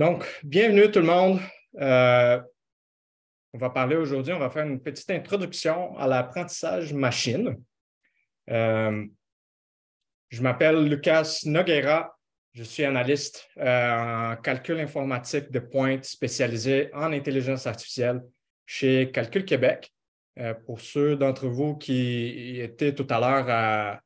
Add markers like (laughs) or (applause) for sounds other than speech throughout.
Donc, bienvenue tout le monde. Euh, on va parler aujourd'hui, on va faire une petite introduction à l'apprentissage machine. Euh, je m'appelle Lucas Nogueira. Je suis analyste euh, en calcul informatique de pointe spécialisé en intelligence artificielle chez Calcul Québec. pour ceux d'entre vous qui étaient tout à l'heure à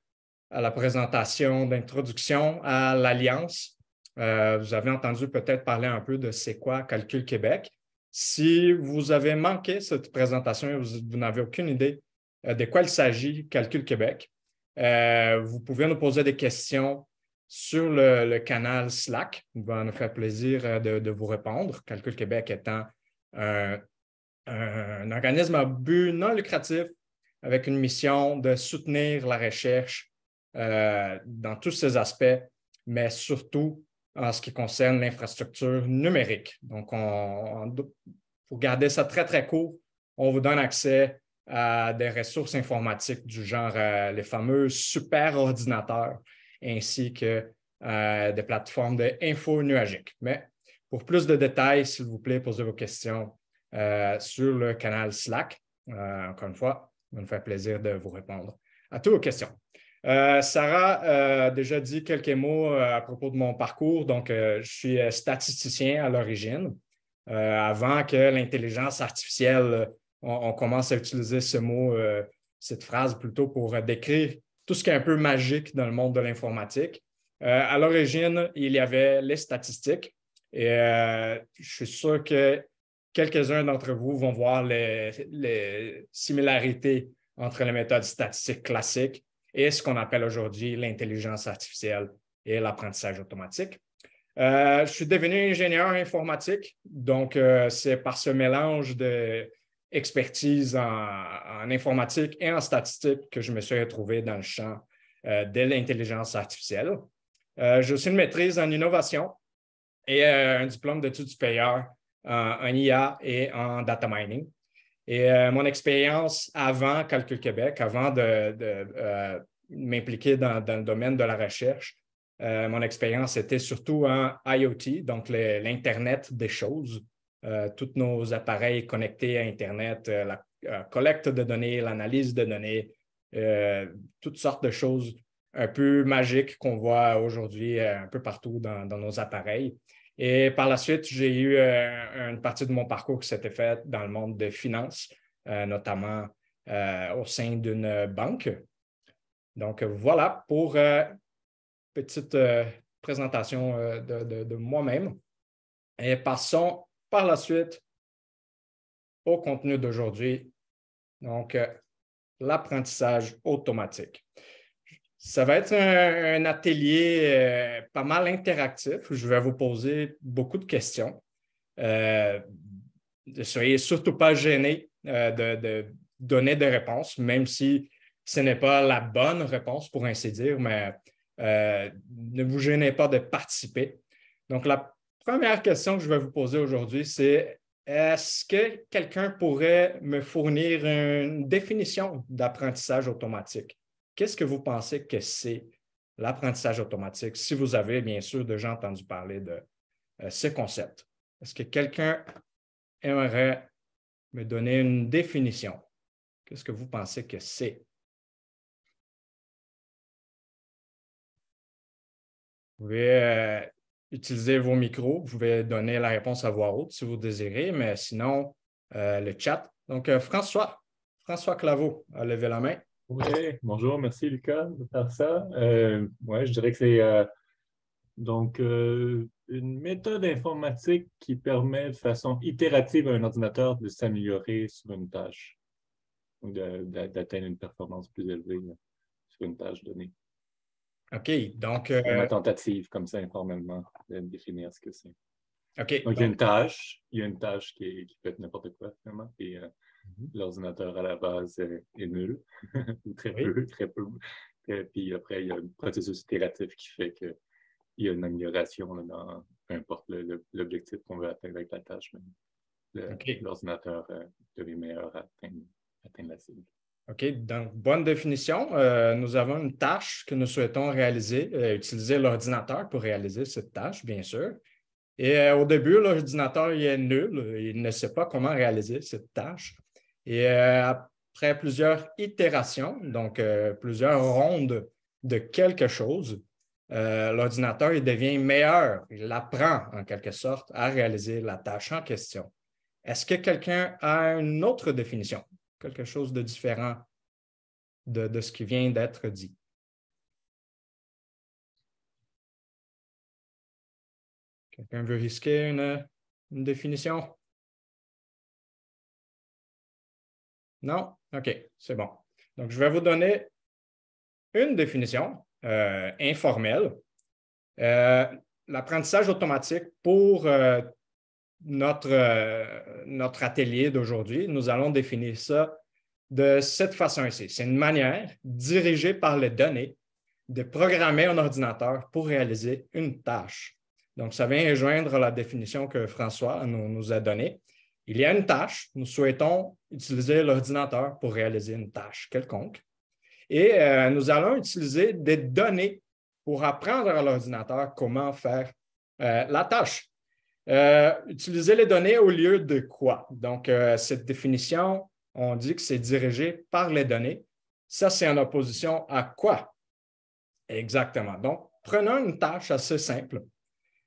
la présentation d'introduction à l'Alliance, euh, vous avez entendu peut-être parler un peu de c'est quoi Calcul Québec. Si vous avez manqué cette présentation et vous, n'avez aucune idée euh, de quoi il s'agit, Calcul Québec, euh, vous pouvez nous poser des questions sur le, canal Slack. Il va nous faire plaisir de, vous répondre. Calcul Québec étant un, organisme à but non lucratif avec une mission de soutenir la recherche dans tous ses aspects, mais surtout en ce qui concerne l'infrastructure numérique. Donc, pour garder ça très, très court, on vous donne accès à des ressources informatiques du genre euh, les fameux superordinateurs ainsi que euh, des plateformes d'info nuagiques. Mais pour plus de détails, s'il vous plaît, posez vos questions euh, sur le canal Slack. encore une fois, ça nous fait plaisir de vous répondre à toutes vos questions. Euh, Sarah euh, a déjà dit quelques mots euh, à propos de mon parcours. Donc, je suis statisticien à l'origine. avant que l'intelligence artificielle, on, commence à utiliser ce mot, cette phrase plutôt pour décrire tout ce qui est un peu magique dans le monde de l'informatique. à l'origine, il y avait les statistiques. Et je suis sûr que quelques-uns d'entre vous vont voir les similarités entre les méthodes statistiques classiques et ce qu'on appelle aujourd'hui l'intelligence artificielle et l'apprentissage automatique. Euh, je suis devenu ingénieur informatique, donc euh, c'est par ce mélange d'expertise en, en, informatique et en statistique que je me suis retrouvé dans le champ euh, de l'intelligence artificielle. J'ai aussi une maîtrise en innovation et un diplôme d'études supérieures en IA et en data mining. Et euh, mon expérience avant Calcul Québec, avant de, euh, m'impliquer dans, le domaine de la recherche, euh, mon expérience était surtout en IoT, donc l'Internet des choses. tous nos appareils connectés à Internet, la collecte de données, l'analyse de données, toutes sortes de choses un peu magiques qu'on voit aujourd'hui un peu partout dans nos appareils. Et par la suite, j'ai eu euh, une partie de mon parcours qui s'était faite dans le monde des finances, euh, notamment euh, au sein d'une banque. Donc voilà pour une petite présentation de, de moi-même. Et passons par la suite au contenu d'aujourd'hui. Donc, l'apprentissage automatique. Ça va être un, atelier euh, pas mal interactif je vais vous poser beaucoup de questions. Euh, ne soyez surtout pas gênés euh, de, de, donner des réponses, même si ce n'est pas la bonne réponse, pour ainsi dire, mais ne vous gênez pas de participer. Donc, la première question que je vais vous poser aujourd'hui, c'est est-ce que quelqu'un pourrait me fournir une définition d'apprentissage automatique? Qu'est-ce que vous pensez que c'est l'apprentissage automatique, si vous avez bien sûr déjà entendu parler de euh, ce concept? Est-ce que quelqu'un aimerait me donner une définition? Qu'est-ce que vous pensez que c'est? Vous pouvez euh, utiliser vos micros, vous pouvez donner la réponse à voix haute si vous désirez, mais sinon, euh, le chat. Donc, François, François Claveau a levé la main. Oui, bonjour, merci Lucas de faire ça. Euh, je dirais que c'est euh, donc euh, une méthode informatique qui permet de façon itérative à un ordinateur de s'améliorer sur une tâche ou d'atteindre une performance plus élevée sur une tâche donnée. OK, donc. Une euh, tentative, comme ça, informellement, de définir ce que c'est. OK. Donc, il y a une tâche, il y a une tâche qui, peut être n'importe quoi, finalement, et Mhm. L'ordinateur à la base est nul, (laughs) ou très peu, très peu. Euh, puis après, il y a un processus itératif qui fait qu'il y a une amélioration dans peu importe l'objectif qu'on veut atteindre avec la tâche. L'ordinateur euh, devient meilleur à atteindre, la cible. OK, donc bonne définition. Euh, nous avons une tâche que nous souhaitons réaliser, utiliser l'ordinateur pour réaliser cette tâche, bien sûr. Et au début, l'ordinateur est nul, il ne sait pas comment réaliser cette tâche. Et euh, après plusieurs itérations, donc euh, plusieurs rondes de quelque chose, euh, l'ordinateur devient meilleur, il apprend en quelque sorte à réaliser la tâche en question. Est-ce que quelqu'un a une autre définition, quelque chose de différent de, ce qui vient d'être dit? Quelqu'un veut risquer une définition? Non? OK, c'est bon. Donc, je vais vous donner une définition euh, informelle. Euh, l'apprentissage automatique pour euh, notre, notre atelier d'aujourd'hui, nous allons définir ça de cette façon ici. C'est une manière dirigée par les données de programmer un ordinateur pour réaliser une tâche. Donc, ça vient joindre la définition que François nous a donnée. Il y a une tâche, nous souhaitons utiliser l'ordinateur pour réaliser une tâche quelconque. Et euh, nous allons utiliser des données pour apprendre à l'ordinateur comment faire euh, la tâche. Euh, utiliser les données au lieu de quoi? Donc, cette définition, on dit que c'est dirigé par les données. Ça, c'est en opposition à quoi? Exactement. Donc, prenons une tâche assez simple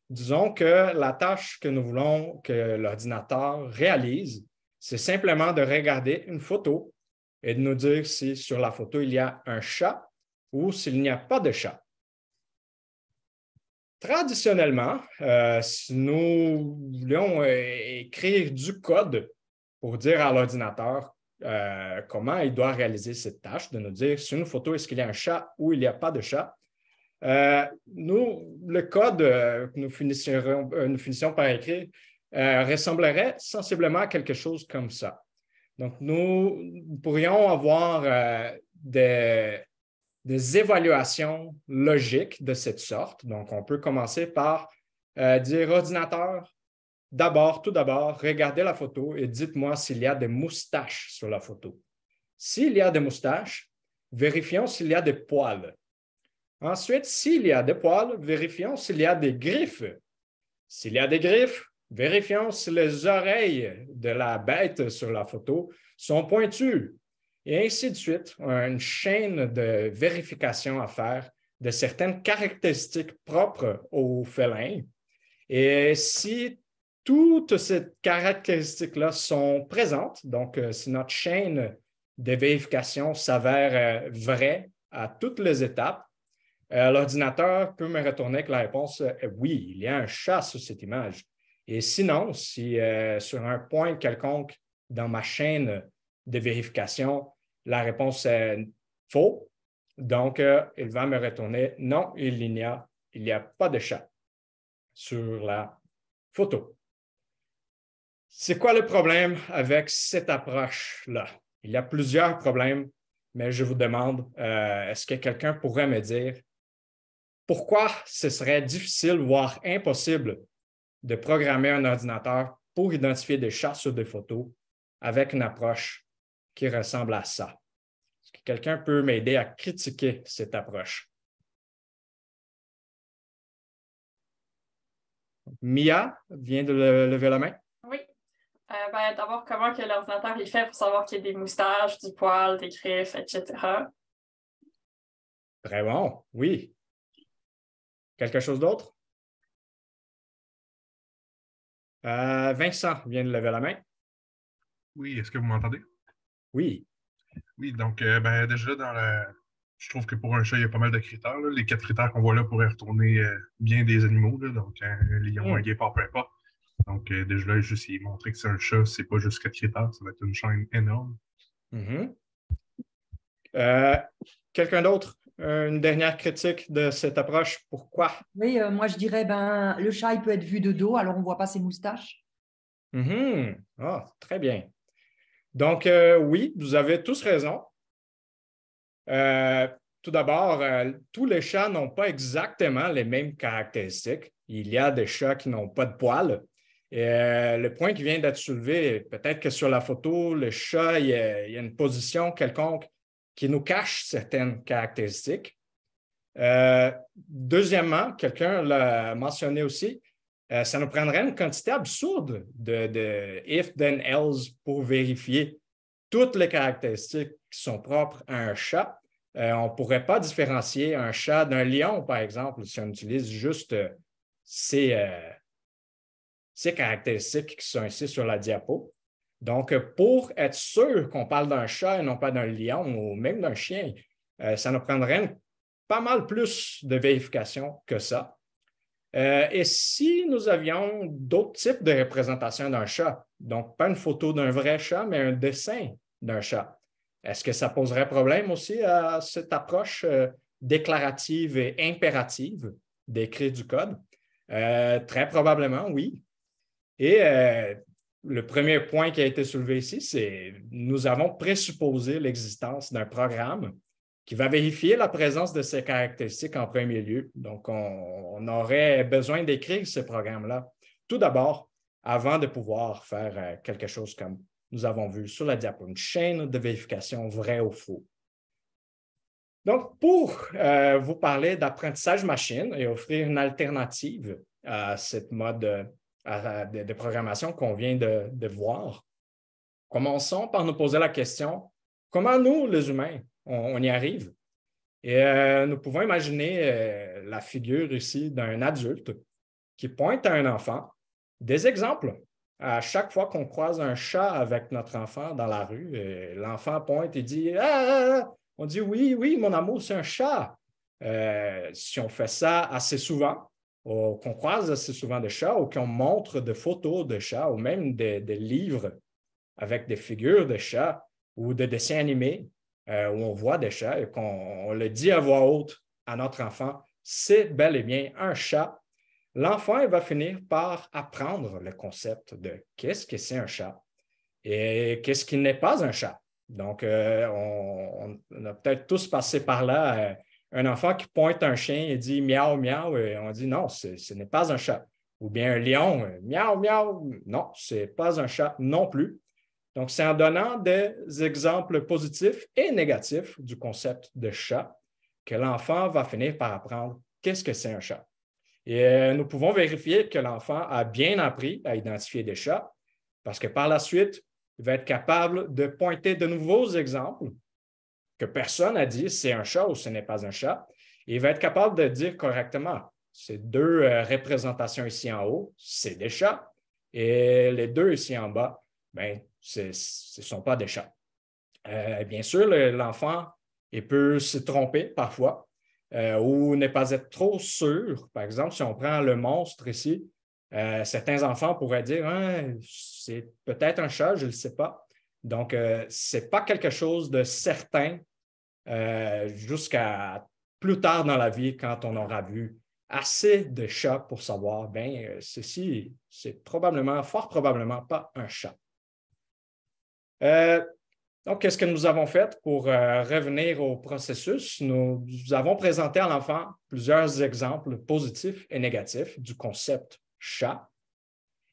Disons que la tâche que nous voulons que l'ordinateur réalise, c'est simplement de regarder une photo et de nous dire si sur la photo il y a un chat ou s'il n'y a pas de chat. Traditionnellement, euh, si nous voulions euh, écrire du code pour dire à l'ordinateur euh, comment il doit réaliser cette tâche, de nous dire sur une photo est-ce qu'il y a un chat ou il n'y a pas de chat, euh, nous, le code euh, que nous finissions, euh, par écrire ressemblerait sensiblement à quelque chose comme ça. Donc, nous pourrions avoir des, évaluations logiques de cette sorte. Donc, on peut commencer par dire ordinateur, d'abord, tout d'abord, regardez la photo et dites-moi s'il y a des moustaches sur la photo. S'il y a des moustaches, vérifions s'il y a des poils Ensuite, s'il y a des poils, vérifions s'il y a des griffes. S'il y a des griffes, vérifions si les oreilles de la bête sur la photo sont pointues. Et ainsi de suite, une chaîne de vérification à faire de certaines caractéristiques propres aux félins. Et si toutes ces caractéristiques-là sont présentes, donc euh, si notre chaîne de vérification s'avère euh, vraie à toutes les étapes, euh, l'ordinateur peut me retourner que la réponse est euh, oui, il y a un chat sur cette image. Et sinon, si euh, sur un point quelconque dans ma chaîne de vérification, la réponse est faux, donc il va me retourner non, il n'y a, a pas de chat sur la photo. C'est quoi le problème avec cette approche-là? Il y a plusieurs problèmes, mais je vous demande, est-ce que quelqu'un pourrait me dire pourquoi ce serait difficile, voire impossible, de programmer un ordinateur pour identifier des chats sur des photos avec une approche qui ressemble à ça? Est-ce que quelqu'un peut m'aider à critiquer cette approche? Mia vient de lever la main. Oui. Euh, ben, d'abord, comment que l'ordinateur est fait pour savoir qu'il y a des moustaches, du poil, des griffes, etc. Très bon, oui. Quelque chose d'autre? Euh, Vincent vient de lever la main. Oui, est-ce que vous m'entendez? Oui. Oui, donc euh, ben, déjà dans Je trouve que pour un chat, il y a pas mal de critères. Les quatre critères qu'on voit là pourraient retourner euh, bien des animaux, donc un hein, lion, hmm. un guépard, peu importe. Donc déjà là, juste y montrer que c'est un chat, c'est pas juste quatre critères, ça va être une chaîne énorme. Mm-hmm. Quelqu'un d'autre euh, une dernière critique de cette approche. Pourquoi? Oui, euh, moi je dirais, ben, le chat, il peut être vu de dos, alors on ne voit pas ses moustaches. Mhm. Ah, très bien. Donc, euh, oui, vous avez tous raison. tout d'abord, tous les chats n'ont pas exactement les mêmes caractéristiques. Il y a des chats qui n'ont pas de poils. Et, le point qui vient d'être soulevé, peut-être que sur la photo, le chat, il y a une position quelconque qui nous cache certaines caractéristiques. Euh, deuxièmement, quelqu'un l'a mentionné aussi, euh, ça nous prendrait une quantité absurde de, if, then, else pour vérifier toutes les caractéristiques qui sont propres à un chat. Euh, on ne pourrait pas différencier un chat d'un lion, par exemple, si on utilise juste ces, ces caractéristiques qui sont ici sur la diapo. Donc, pour être sûr qu'on parle d'un chat et non pas d'un lion ou même d'un chien, euh, ça nous prendrait pas mal plus de vérification que ça. Euh, et si nous avions d'autres types de représentations d'un chat, donc pas une photo d'un vrai chat, mais un dessin d'un chat, est-ce que ça poserait problème aussi à cette approche euh, déclarative et impérative d'écrire du code? très probablement, oui. Et le premier point qui a été soulevé ici, c'est nous avons présupposé l'existence d'un programme qui va vérifier la présence de ces caractéristiques en premier lieu. Donc, on, aurait besoin d'écrire ce programme là tout d'abord, avant de pouvoir faire euh, quelque chose comme nous avons vu sur la diapo, une chaîne de vérification vrai ou faux. Donc, pour euh, vous parler d'apprentissage machine et offrir une alternative à cette mode euh, des de, programmation qu'on vient de, voir. Commençons par nous poser la question, comment nous, les humains, on, y arrive? Et euh, nous pouvons imaginer euh, la figure ici d'un adulte qui pointe à un enfant. Des exemples. À chaque fois qu'on croise un chat avec notre enfant dans la rue, euh, l'enfant pointe et dit ah! ah, ah! On dit oui, oui, mon amour, c'est un chat. si on fait ça assez souvent, qu'on croise assez souvent des chats ou qu'on montre des photos de chats ou même des livres avec des figures de chats ou des dessins animés euh, où on voit des chats et qu'on le dit à voix haute à notre enfant, c'est bel et bien un chat. L'enfant va finir par apprendre le concept de qu'est-ce que c'est un chat et qu'est-ce qui n'est pas un chat. Donc, euh, on, a peut-être tous passé par là. Euh, un enfant qui pointe un chien et dit miaou, miaou, euh, on dit non, ce n'est pas un chat. Ou bien un lion, euh, miaou, miaou, non, ce n'est pas un chat non plus. Donc, c'est en donnant des exemples positifs et négatifs du concept de chat que l'enfant va finir par apprendre qu'est-ce que c'est un chat. Et euh, nous pouvons vérifier que l'enfant a bien appris à identifier des chats parce que par la suite, il va être capable de pointer de nouveaux exemples que personne n'a dit c'est un chat ou ce n'est pas un chat. il va être capable de dire correctement ces deux euh, représentations ici en haut, c'est des chats, et les deux ici en bas, ben, ce ne sont pas des chats. Euh, bien sûr, l'enfant peut se tromper parfois euh, ou ne pas être trop sûr. Par exemple, si on prend le monstre ici, certains enfants pourraient dire hein, c'est peut-être un chat, je ne le sais pas. Donc, c'est ce n'est pas quelque chose de certain euh, jusqu'à plus tard dans la vie quand on aura vu assez de chats pour savoir, ben euh, ceci, c'est probablement, fort probablement pas un chat. Euh, donc, qu'est-ce que nous avons fait pour revenir au processus? nous avons présenté à l'enfant plusieurs exemples positifs et négatifs du concept chat.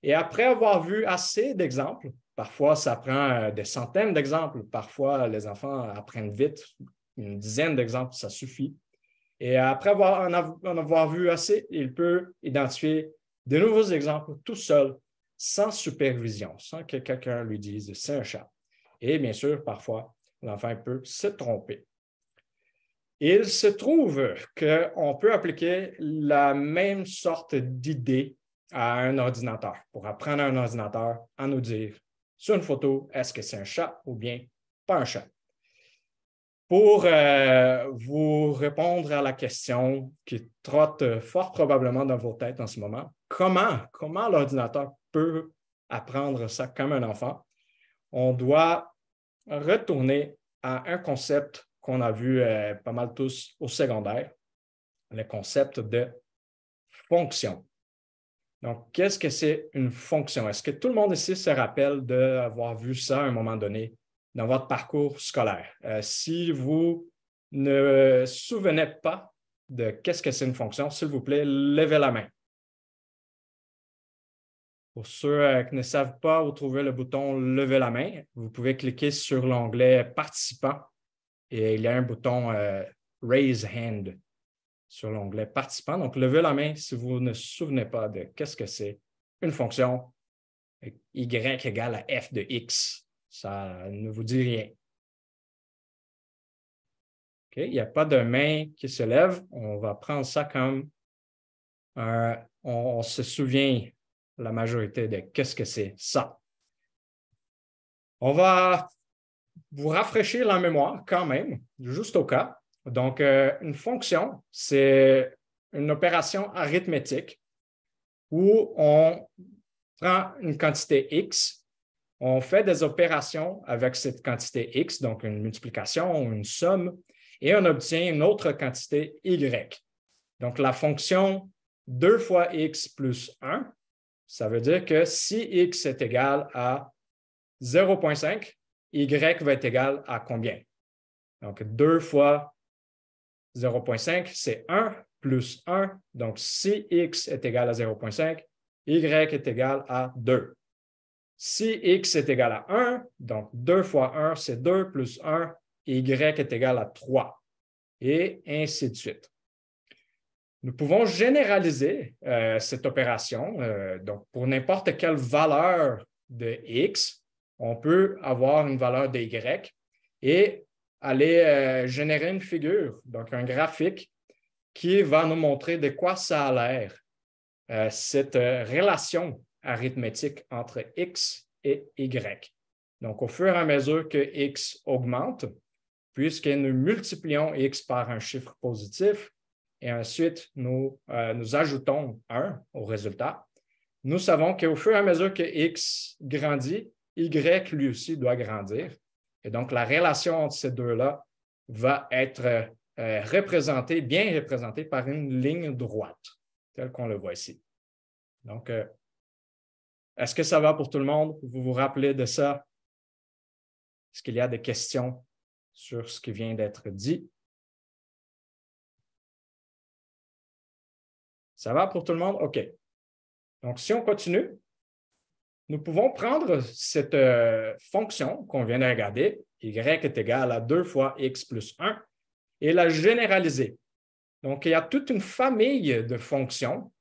Et après avoir vu assez d'exemples, parfois ça prend des centaines d'exemples, parfois les enfants apprennent vite une dizaine d'exemples, ça suffit. Et après avoir, en, avoir vu assez, il peut identifier de nouveaux exemples tout seul, sans supervision, sans que quelqu'un lui dise c'est un chat. Et bien sûr, parfois, l'enfant peut se tromper. Il se trouve qu'on peut appliquer la même sorte d'idée à un ordinateur pour apprendre à un ordinateur à nous dire sur une photo, est-ce que c'est un chat ou bien pas un chat pour euh, vous répondre à la question qui trotte fort probablement dans vos têtes en ce moment, comment, l'ordinateur peut apprendre ça comme un enfant, on doit retourner à un concept qu'on a vu euh, pas mal tous au secondaire, le concept de fonction. Donc, qu'est-ce que c'est une fonction? Est-ce que tout le monde ici se rappelle d'avoir vu ça à un moment donné dans votre parcours scolaire. Euh, si vous ne souvenez pas de qu'est-ce que c'est une fonction, s'il vous plaît, levez la main. Pour ceux euh, qui ne savent pas où trouver le bouton Lever la main, vous pouvez cliquer sur l'onglet participant et il y a un bouton euh, Raise Hand sur l'onglet participant. Donc, levez la main si vous ne souvenez pas de qu'est-ce que c'est une fonction y égale à f de x ça ne vous dit rien. Il n'y a pas de main qui se lève. On va prendre ça comme on, se souvient la majorité de qu'est-ce que c'est ça. On va vous rafraîchir la mémoire quand même, juste au cas. Donc, euh, une fonction, c'est une opération arithmétique où on prend une quantité X on fait des opérations avec cette quantité X, donc une multiplication, une somme, et on obtient une autre quantité Y. Donc la fonction 2 fois X plus 1, ça veut dire que si X est égal à 0.5, Y va être égal à combien? Donc 2 fois 0.5, c'est 1 plus 1. Donc si X est égal à 0.5, Y est égal à 2. Si x est égal à 1, donc 2 fois 1, c'est 2 plus 1, y est égal à 3, et ainsi de suite. Nous pouvons généraliser euh, cette opération. Euh, donc, pour n'importe quelle valeur de x, on peut avoir une valeur de y et aller euh, générer une figure, donc un graphique qui va nous montrer de quoi ça a l'air, cette relation arithmétique entre X et Y. Donc, au fur et à mesure que X augmente, puisque nous multiplions X par un chiffre positif, et ensuite nous, euh, nous ajoutons 1 au résultat, nous savons qu'au fur et à mesure que X grandit, Y lui aussi doit grandir. Et donc, la relation entre ces deux-là va être euh, représentée, bien représentée par une ligne droite, telle qu'on le voit ici. Donc, euh, est-ce que ça va pour tout le monde? Vous vous rappelez de ça? Est-ce qu'il y a des questions sur ce qui vient d'être dit? Ça va pour tout le monde? OK. Donc, si on continue, nous pouvons prendre cette euh, fonction qu'on vient de regarder, y est égal à 2 fois x plus 1, et la généraliser. Donc, il y a toute une famille de fonctions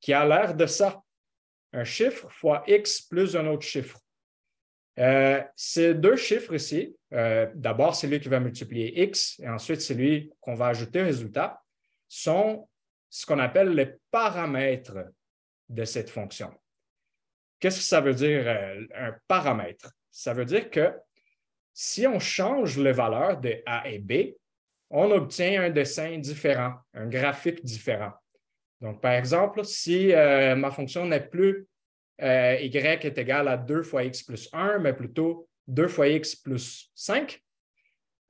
qui a l'air de ça un chiffre fois x plus un autre chiffre. Euh, ces deux chiffres ici, euh, d'abord celui qui va multiplier x et ensuite celui qu'on va ajouter au résultat, sont ce qu'on appelle les paramètres de cette fonction. Qu'est-ce que ça veut dire euh, un paramètre? Ça veut dire que si on change les valeurs de a et b, on obtient un dessin différent, un graphique différent. Donc, par exemple, si euh, ma fonction n'est plus euh, y est égal à 2 fois x plus 1, mais plutôt 2 fois x plus 5,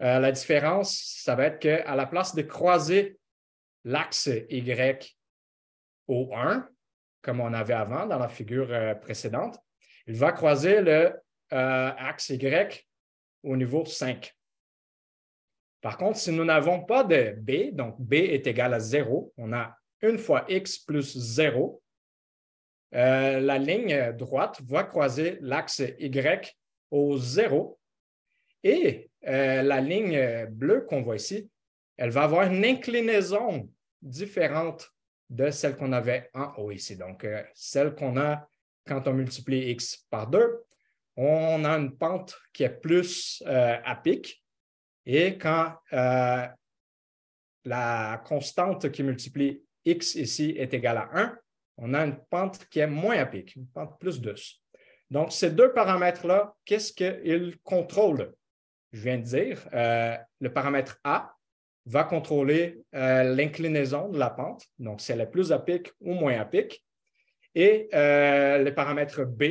euh, la différence, ça va être qu'à la place de croiser l'axe y au 1, comme on avait avant dans la figure précédente, il va croiser l'axe axe y au niveau 5. Par contre, si nous n'avons pas de b, donc b est égal à 0, on a une fois x plus 0, euh, la ligne droite va croiser l'axe y au 0 et euh, la ligne bleue qu'on voit ici, elle va avoir une inclinaison différente de celle qu'on avait en haut ici. Donc, euh, celle qu'on a quand on multiplie x par 2, on a une pente qui est plus à pic. Et quand la constante qui multiplie x ici est égal à 1, on a une pente qui est moins à pic, une pente plus douce. Donc, ces deux paramètres-là, qu'est-ce qu'ils contrôlent? Je viens de dire, euh, le paramètre A va contrôler euh, l'inclinaison de la pente, donc si elle est plus à pic ou moins à pic, et euh, le paramètre B,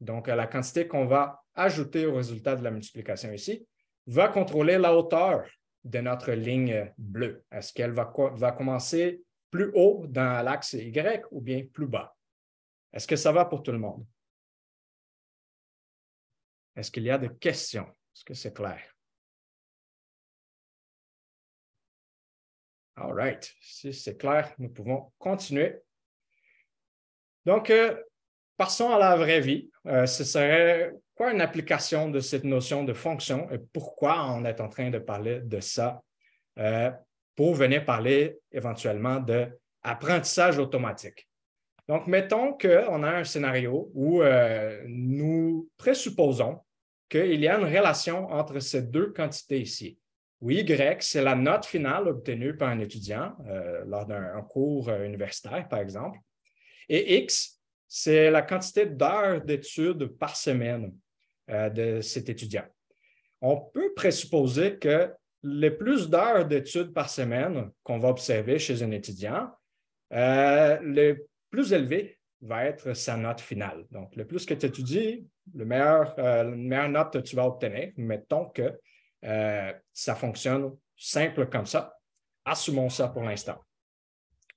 donc la quantité qu'on va ajouter au résultat de la multiplication ici, va contrôler la hauteur de notre ligne bleue. Est-ce qu'elle va, va, commencer plus haut dans l'axe Y ou bien plus bas? Est-ce que ça va pour tout le monde? Est-ce qu'il y a des questions? Est-ce que c'est clair? All right. Si c'est clair, nous pouvons continuer. Donc, euh, passons à la vraie vie. Euh, ce serait quoi une application de cette notion de fonction et pourquoi on est en train de parler de ça? Euh, pour venir parler éventuellement d'apprentissage automatique. Donc, mettons qu'on a un scénario où euh, nous présupposons qu'il y a une relation entre ces deux quantités ici. Oui, Y, c'est la note finale obtenue par un étudiant euh, lors d'un cours euh, universitaire, par exemple. Et X, c'est la quantité d'heures d'études par semaine de cet étudiant. On peut présupposer que le plus d'heures d'études par semaine qu'on va observer chez un étudiant, euh, le plus élevé va être sa note finale. Donc, le plus que tu étudies, le meilleur, la euh, meilleure note que tu vas obtenir. Mettons que euh, ça fonctionne simple comme ça. Assumons ça pour l'instant.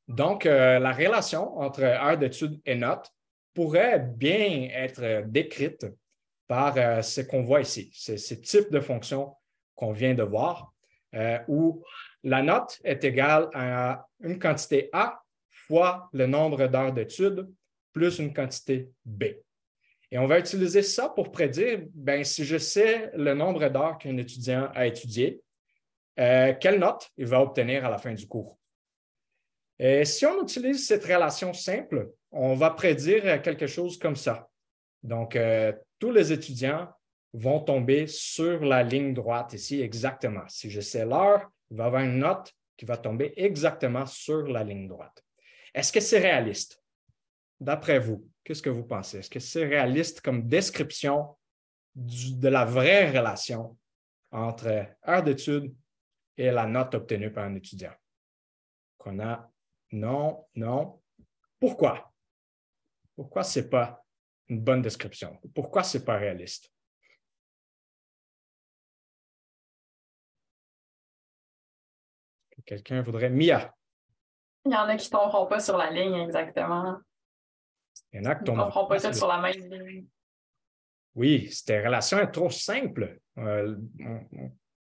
Donc, la relation entre heures d'études et notes pourrait bien être décrite par ce qu'on voit ici, C'est ces types de fonctions qu'on vient de voir. Euh, où la note est égale à une quantité A fois le nombre d'heures d'études plus une quantité B. Et on va utiliser ça pour prédire, ben, si je sais le nombre d'heures qu'un étudiant a étudié, euh, quelle note il va obtenir à la fin du cours. Et si on utilise cette relation simple, on va prédire quelque chose comme ça. Donc, euh, tous les étudiants vont tomber sur la ligne droite ici exactement. Si je sais l'heure, il va y avoir une note qui va tomber exactement sur la ligne droite. Est-ce que c'est réaliste? D'après vous, qu'est-ce que vous pensez? Est-ce que c'est réaliste comme description de la vraie relation entre heure d'étude et la note obtenue par un étudiant? Qu'on a non, non. Pourquoi? Pourquoi ce n'est pas une bonne description? Pourquoi ce n'est pas réaliste? Quelqu'un voudrait Mia. Il y en a qui ne tomberont pas sur la ligne, exactement. Il y en a qui tomberont pas sur la même ligne. Oui, une relation est trop simple. Euh, on ne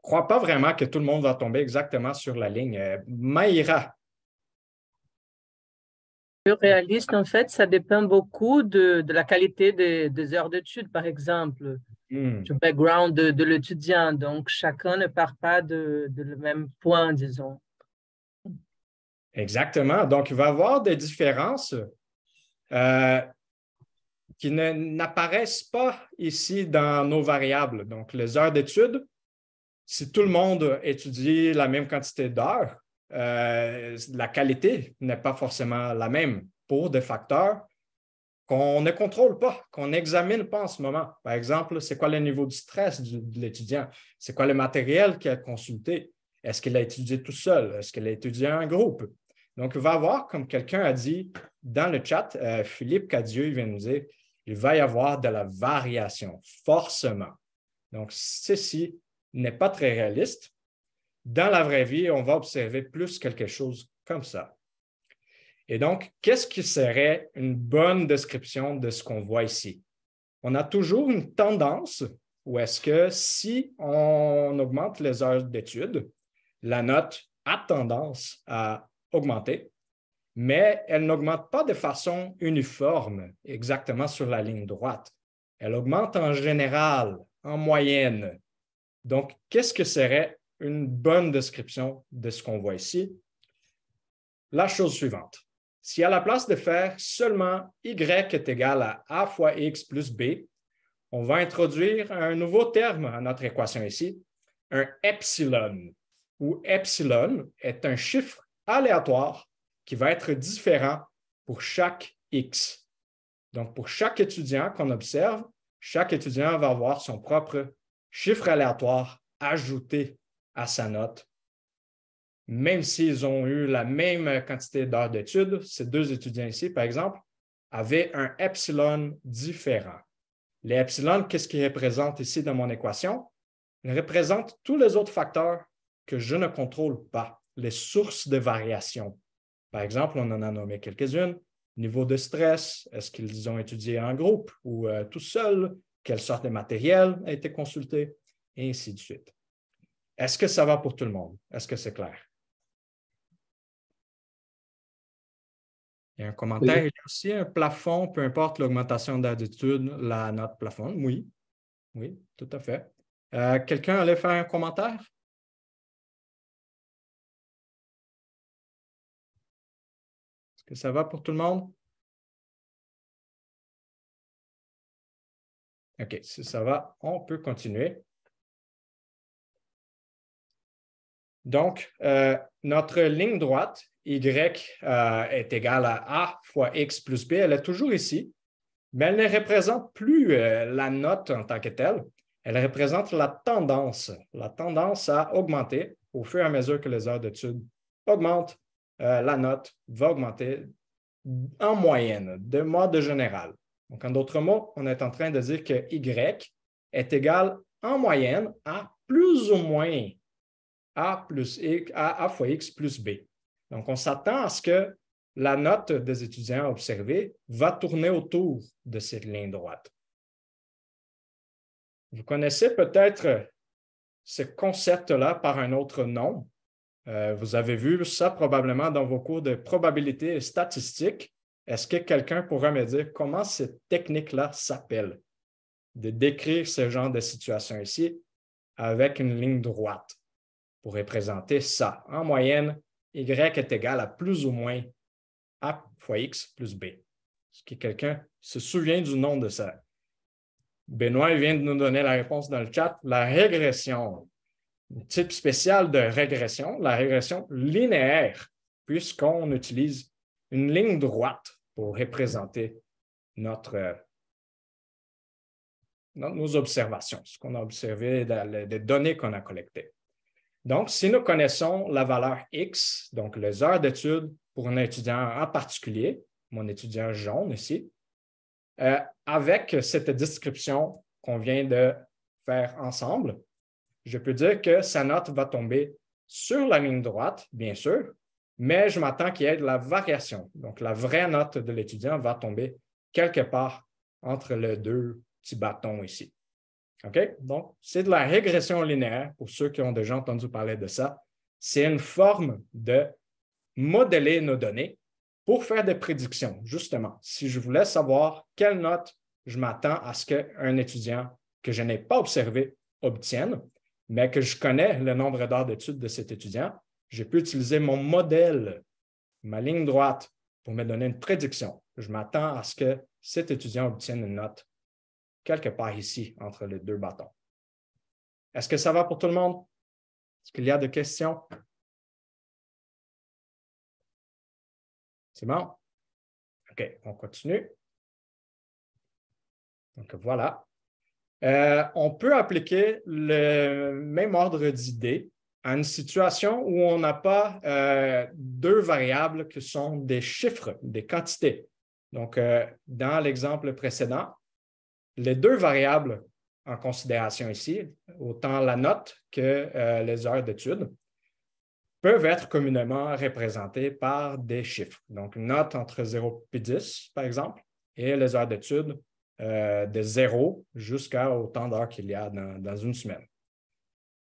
croit pas vraiment que tout le monde va tomber exactement sur la ligne. Euh, réaliste, en fait, ça dépend beaucoup de, la qualité des, heures d'études, par exemple, hmm. du background de, l'étudiant. Donc, chacun ne part pas de, le même point, disons. Exactement. Donc, il va y avoir des différences euh, qui n'apparaissent pas ici dans nos variables. Donc, les heures d'études, si tout le monde étudie la même quantité d'heures, euh, la qualité n'est pas forcément la même pour des facteurs qu'on ne contrôle pas, qu'on n'examine pas en ce moment. Par exemple, c'est quoi le niveau de stress de l'étudiant? C'est quoi le matériel qu'il a consulté? Est-ce qu'il a étudié tout seul? Est-ce qu'il a étudié en groupe? Donc, il va y avoir, comme quelqu'un a dit dans le chat, euh, Philippe Cadieu, il vient nous dire, il va y avoir de la variation, forcément. Donc, ceci n'est pas très réaliste, dans la vraie vie, on va observer plus quelque chose comme ça. Et donc, qu'est-ce qui serait une bonne description de ce qu'on voit ici? On a toujours une tendance où est-ce que si on augmente les heures d'étude, la note a tendance à augmenter, mais elle n'augmente pas de façon uniforme, exactement sur la ligne droite. Elle augmente en général, en moyenne. Donc, qu'est-ce que serait une bonne description de ce qu'on voit ici. La chose suivante, si à la place de faire seulement y est égal à a fois x plus b, on va introduire un nouveau terme à notre équation ici, un epsilon, où epsilon est un chiffre aléatoire qui va être différent pour chaque x. Donc, pour chaque étudiant qu'on observe, chaque étudiant va avoir son propre chiffre aléatoire ajouté à sa note. Même s'ils ont eu la même quantité d'heures d'études, ces deux étudiants ici, par exemple, avaient un epsilon différent. Les epsilon, qu'est-ce qu'ils représentent ici dans mon équation? Ils représentent tous les autres facteurs que je ne contrôle pas, les sources de variation. Par exemple, on en a nommé quelques-unes. Niveau de stress, est-ce qu'ils ont étudié en groupe ou euh, tout seul? Quelle sorte de matériel a été consulté? Et ainsi de suite. Est-ce que ça va pour tout le monde? Est-ce que c'est clair? Il y a un commentaire. Il y a aussi un plafond, peu importe l'augmentation d'altitude, la notre plafond. Oui, oui, tout à fait. Euh, quelqu'un allait faire un commentaire? Est-ce que ça va pour tout le monde? OK, si ça va, on peut continuer. Donc, euh, notre ligne droite, Y euh, est égale à A fois X plus B, elle est toujours ici, mais elle ne représente plus euh, la note en tant que telle, elle représente la tendance, la tendance à augmenter au fur et à mesure que les heures d'études augmentent, la note va augmenter en moyenne, de mode général. Donc, en d'autres mots, on est en train de dire que Y est égal en moyenne à plus ou moins a, plus, A, fois X plus B. Donc, on s'attend à ce que la note des étudiants observés va tourner autour de cette ligne droite. Vous connaissez peut-être ce concept-là par un autre nom. Euh, vous avez vu ça probablement dans vos cours de probabilité et statistique. Est-ce que quelqu'un pourrait me dire comment cette technique-là s'appelle? De décrire ce genre de situation ici avec une ligne droite pour représenter ça. En moyenne, y est égal à plus ou moins a fois x plus b. est Ce que quelqu'un se souvient du nom de ça. Benoît vient de nous donner la réponse dans le chat. La régression, un type spécial de régression, la régression linéaire, puisqu'on utilise une ligne droite pour représenter notre, euh, nos observations, ce qu'on a observé dans les données qu'on a collectées. Donc, si nous connaissons la valeur X, donc les heures d'étude pour un étudiant en particulier, mon étudiant jaune ici, euh, avec cette description qu'on vient de faire ensemble, je peux dire que sa note va tomber sur la ligne droite, bien sûr, mais je m'attends qu'il y ait de la variation. Donc, la vraie note de l'étudiant va tomber quelque part entre les deux petits bâtons ici. OK? Donc, c'est de la régression linéaire pour ceux qui ont déjà entendu parler de ça. C'est une forme de modeler nos données pour faire des prédictions, justement. Si je voulais savoir quelle note je m'attends à ce qu'un étudiant que je n'ai pas observé obtienne, mais que je connais le nombre d'heures d'études de cet étudiant, j'ai pu utiliser mon modèle, ma ligne droite, pour me donner une prédiction. Je m'attends à ce que cet étudiant obtienne une note quelque part ici, entre les deux bâtons. Est-ce que ça va pour tout le monde? Est-ce qu'il y a des questions? C'est bon? OK, on continue. Donc voilà. Euh, on peut appliquer le même ordre d'idées à une situation où on n'a pas euh, deux variables qui sont des chiffres, des quantités. Donc, euh, dans l'exemple précédent, les deux variables en considération ici, autant la note que euh, les heures d'étude, peuvent être communément représentées par des chiffres. Donc, une note entre 0 et 10, par exemple, et les heures d'études euh, de 0 jusqu'à autant d'heures qu'il y a dans, une semaine.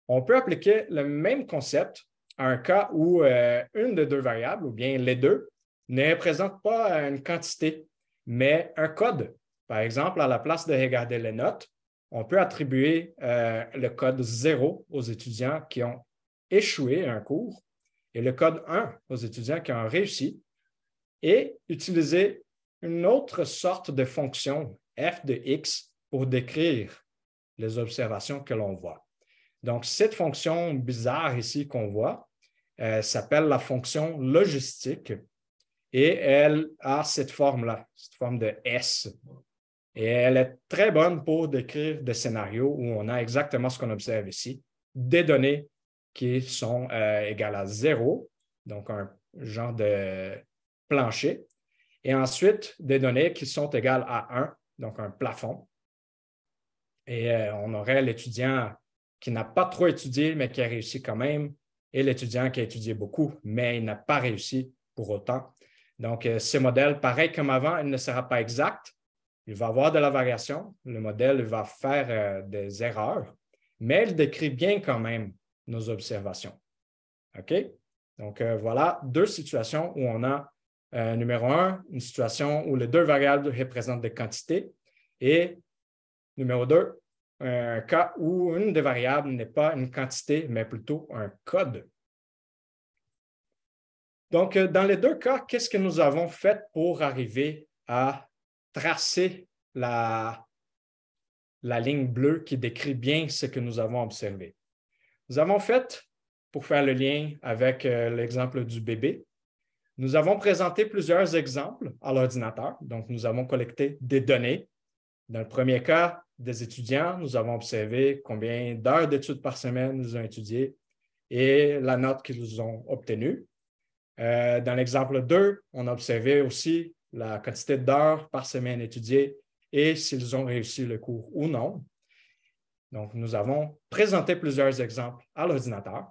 On peut appliquer le même concept à un cas où euh, une des deux variables, ou bien les deux, ne représente pas une quantité, mais un code par exemple, à la place de regarder les notes, on peut attribuer euh, le code 0 aux étudiants qui ont échoué un cours et le code 1 aux étudiants qui ont réussi et utiliser une autre sorte de fonction f de x pour décrire les observations que l'on voit. Donc, cette fonction bizarre ici qu'on voit euh, s'appelle la fonction logistique et elle a cette forme-là, cette forme de S et elle est très bonne pour décrire des scénarios où on a exactement ce qu'on observe ici, des données qui sont euh, égales à zéro, donc un genre de plancher, et ensuite des données qui sont égales à 1, donc un plafond. Et euh, on aurait l'étudiant qui n'a pas trop étudié, mais qui a réussi quand même, et l'étudiant qui a étudié beaucoup, mais il n'a pas réussi pour autant. Donc, euh, ce modèle, pareil comme avant, il ne sera pas exact, il va avoir de la variation, le modèle va faire euh, des erreurs, mais il décrit bien quand même nos observations. OK? Donc, euh, voilà deux situations où on a, euh, numéro un, une situation où les deux variables représentent des quantités et, numéro deux, un cas où une des variables n'est pas une quantité, mais plutôt un code. Donc, dans les deux cas, qu'est-ce que nous avons fait pour arriver à tracer la, ligne bleue qui décrit bien ce que nous avons observé. Nous avons fait, pour faire le lien avec euh, l'exemple du bébé, nous avons présenté plusieurs exemples à l'ordinateur. Donc, nous avons collecté des données. Dans le premier cas, des étudiants, nous avons observé combien d'heures d'études par semaine ils ont étudié et la note qu'ils ont obtenue. Euh, dans l'exemple 2, on a observé aussi la quantité d'heures par semaine étudiées et s'ils ont réussi le cours ou non. Donc, nous avons présenté plusieurs exemples à l'ordinateur.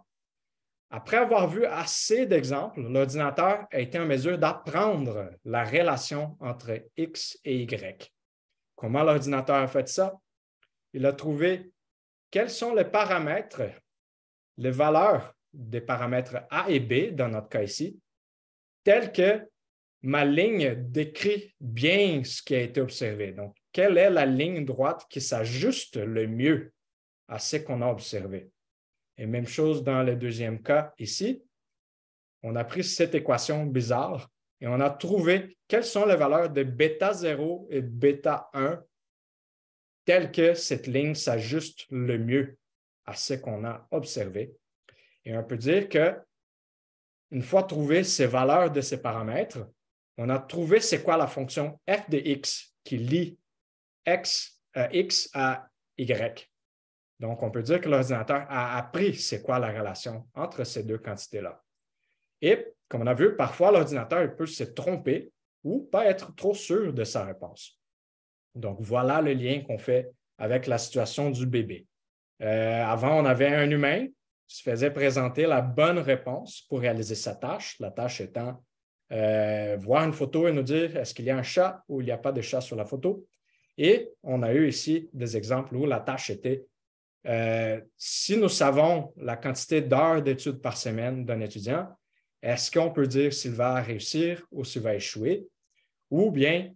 Après avoir vu assez d'exemples, l'ordinateur a été en mesure d'apprendre la relation entre X et Y. Comment l'ordinateur a fait ça? Il a trouvé quels sont les paramètres, les valeurs des paramètres A et B dans notre cas ici, tels que ma ligne décrit bien ce qui a été observé. Donc, quelle est la ligne droite qui s'ajuste le mieux à ce qu'on a observé? Et même chose dans le deuxième cas ici. On a pris cette équation bizarre et on a trouvé quelles sont les valeurs de bêta 0 et bêta 1 telles que cette ligne s'ajuste le mieux à ce qu'on a observé. Et on peut dire que une fois trouvées ces valeurs de ces paramètres, on a trouvé c'est quoi la fonction f de x qui lie x, euh, x à y. Donc, on peut dire que l'ordinateur a appris c'est quoi la relation entre ces deux quantités-là. Et comme on a vu, parfois l'ordinateur peut se tromper ou pas être trop sûr de sa réponse. Donc, voilà le lien qu'on fait avec la situation du bébé. Euh, avant, on avait un humain qui se faisait présenter la bonne réponse pour réaliser sa tâche, la tâche étant euh, voir une photo et nous dire est-ce qu'il y a un chat ou il n'y a pas de chat sur la photo. Et on a eu ici des exemples où la tâche était, euh, si nous savons la quantité d'heures d'études par semaine d'un étudiant, est-ce qu'on peut dire s'il va réussir ou s'il va échouer? Ou bien,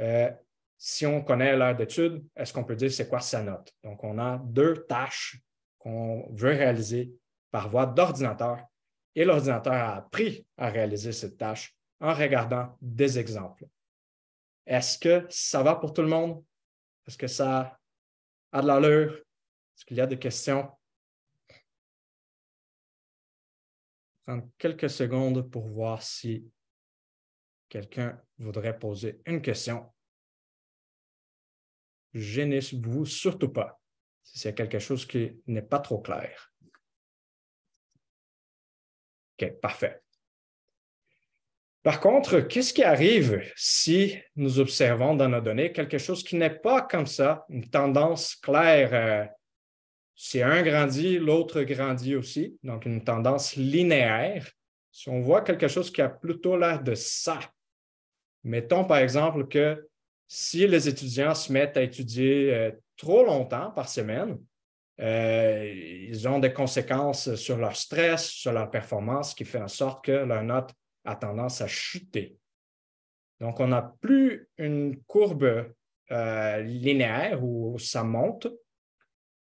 euh, si on connaît l'heure d'étude, est-ce qu'on peut dire c'est quoi sa note? Donc, on a deux tâches qu'on veut réaliser par voie d'ordinateur et l'ordinateur a appris à réaliser cette tâche en regardant des exemples. Est-ce que ça va pour tout le monde? Est-ce que ça a de l'allure? Est-ce qu'il y a des questions? Prendre quelques secondes pour voir si quelqu'un voudrait poser une question. Gênez-vous surtout pas si c'est quelque chose qui n'est pas trop clair. OK, parfait. Par contre, qu'est-ce qui arrive si nous observons dans nos données quelque chose qui n'est pas comme ça, une tendance claire? Euh, si un grandit, l'autre grandit aussi, donc une tendance linéaire. Si on voit quelque chose qui a plutôt l'air de ça, mettons par exemple que si les étudiants se mettent à étudier euh, trop longtemps par semaine, euh, ils ont des conséquences sur leur stress, sur leur performance, qui fait en sorte que leur note a tendance à chuter. Donc, on n'a plus une courbe euh, linéaire où ça monte.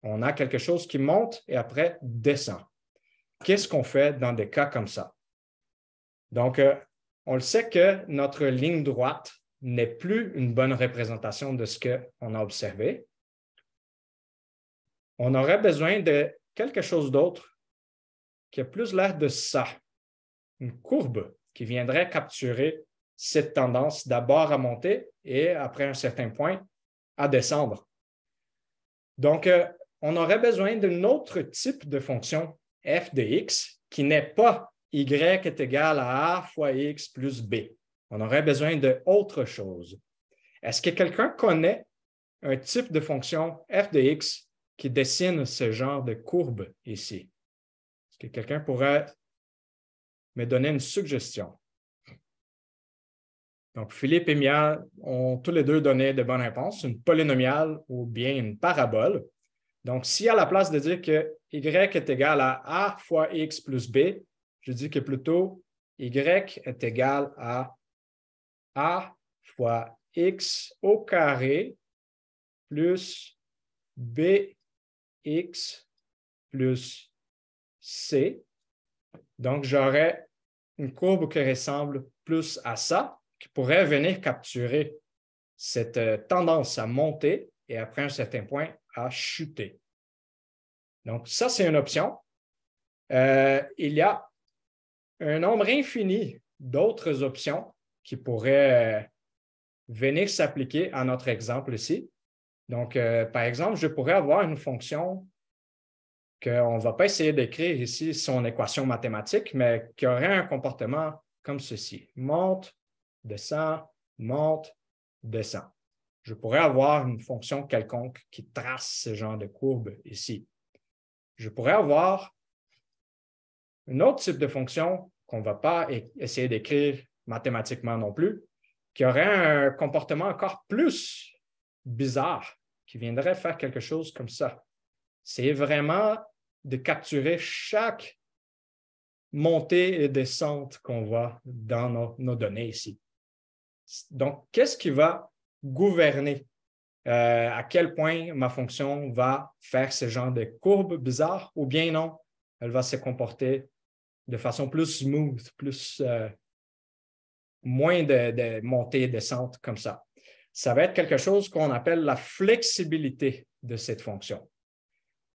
On a quelque chose qui monte et après descend. Qu'est-ce qu'on fait dans des cas comme ça? Donc, euh, on le sait que notre ligne droite n'est plus une bonne représentation de ce qu'on a observé on aurait besoin de quelque chose d'autre qui a plus l'air de ça, une courbe qui viendrait capturer cette tendance d'abord à monter et après un certain point à descendre. Donc, euh, on aurait besoin d'un autre type de fonction f de x qui n'est pas y est égal à a fois x plus b. On aurait besoin d'autre chose. Est-ce que quelqu'un connaît un type de fonction f de x qui dessine ce genre de courbe ici? Est-ce que quelqu'un pourrait me donner une suggestion? Donc, Philippe et Mia ont tous les deux donné de bonnes réponses, une polynomiale ou bien une parabole. Donc, si à la place de dire que y est égal à a fois x plus b, je dis que plutôt y est égal à a fois x au carré plus b x plus c. Donc, j'aurais une courbe qui ressemble plus à ça, qui pourrait venir capturer cette euh, tendance à monter et après un certain point à chuter. Donc, ça, c'est une option. Euh, il y a un nombre infini d'autres options qui pourraient euh, venir s'appliquer à notre exemple ici. Donc, euh, par exemple, je pourrais avoir une fonction qu'on ne va pas essayer d'écrire ici son équation mathématique, mais qui aurait un comportement comme ceci. Monte, descend, monte, descend. Je pourrais avoir une fonction quelconque qui trace ce genre de courbe ici. Je pourrais avoir un autre type de fonction qu'on ne va pas essayer d'écrire mathématiquement non plus, qui aurait un comportement encore plus bizarre qui viendrait faire quelque chose comme ça. C'est vraiment de capturer chaque montée et descente qu'on voit dans nos, données ici. Donc, qu'est-ce qui va gouverner euh, à quel point ma fonction va faire ce genre de courbe bizarre ou bien non, elle va se comporter de façon plus smooth, plus euh, moins de, de montée et descente comme ça ça va être quelque chose qu'on appelle la flexibilité de cette fonction.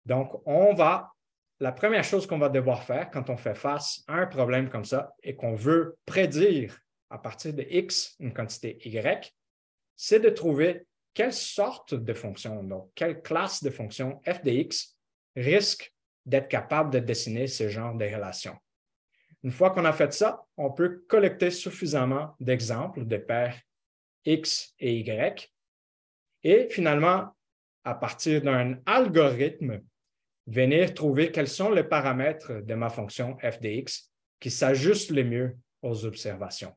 Donc, on va, la première chose qu'on va devoir faire quand on fait face à un problème comme ça et qu'on veut prédire à partir de x une quantité y, c'est de trouver quelle sorte de fonction, donc quelle classe de fonction f de x risque d'être capable de dessiner ce genre de relation. Une fois qu'on a fait ça, on peut collecter suffisamment d'exemples de paires X et Y. Et finalement, à partir d'un algorithme, venir trouver quels sont les paramètres de ma fonction f qui s'ajustent le mieux aux observations.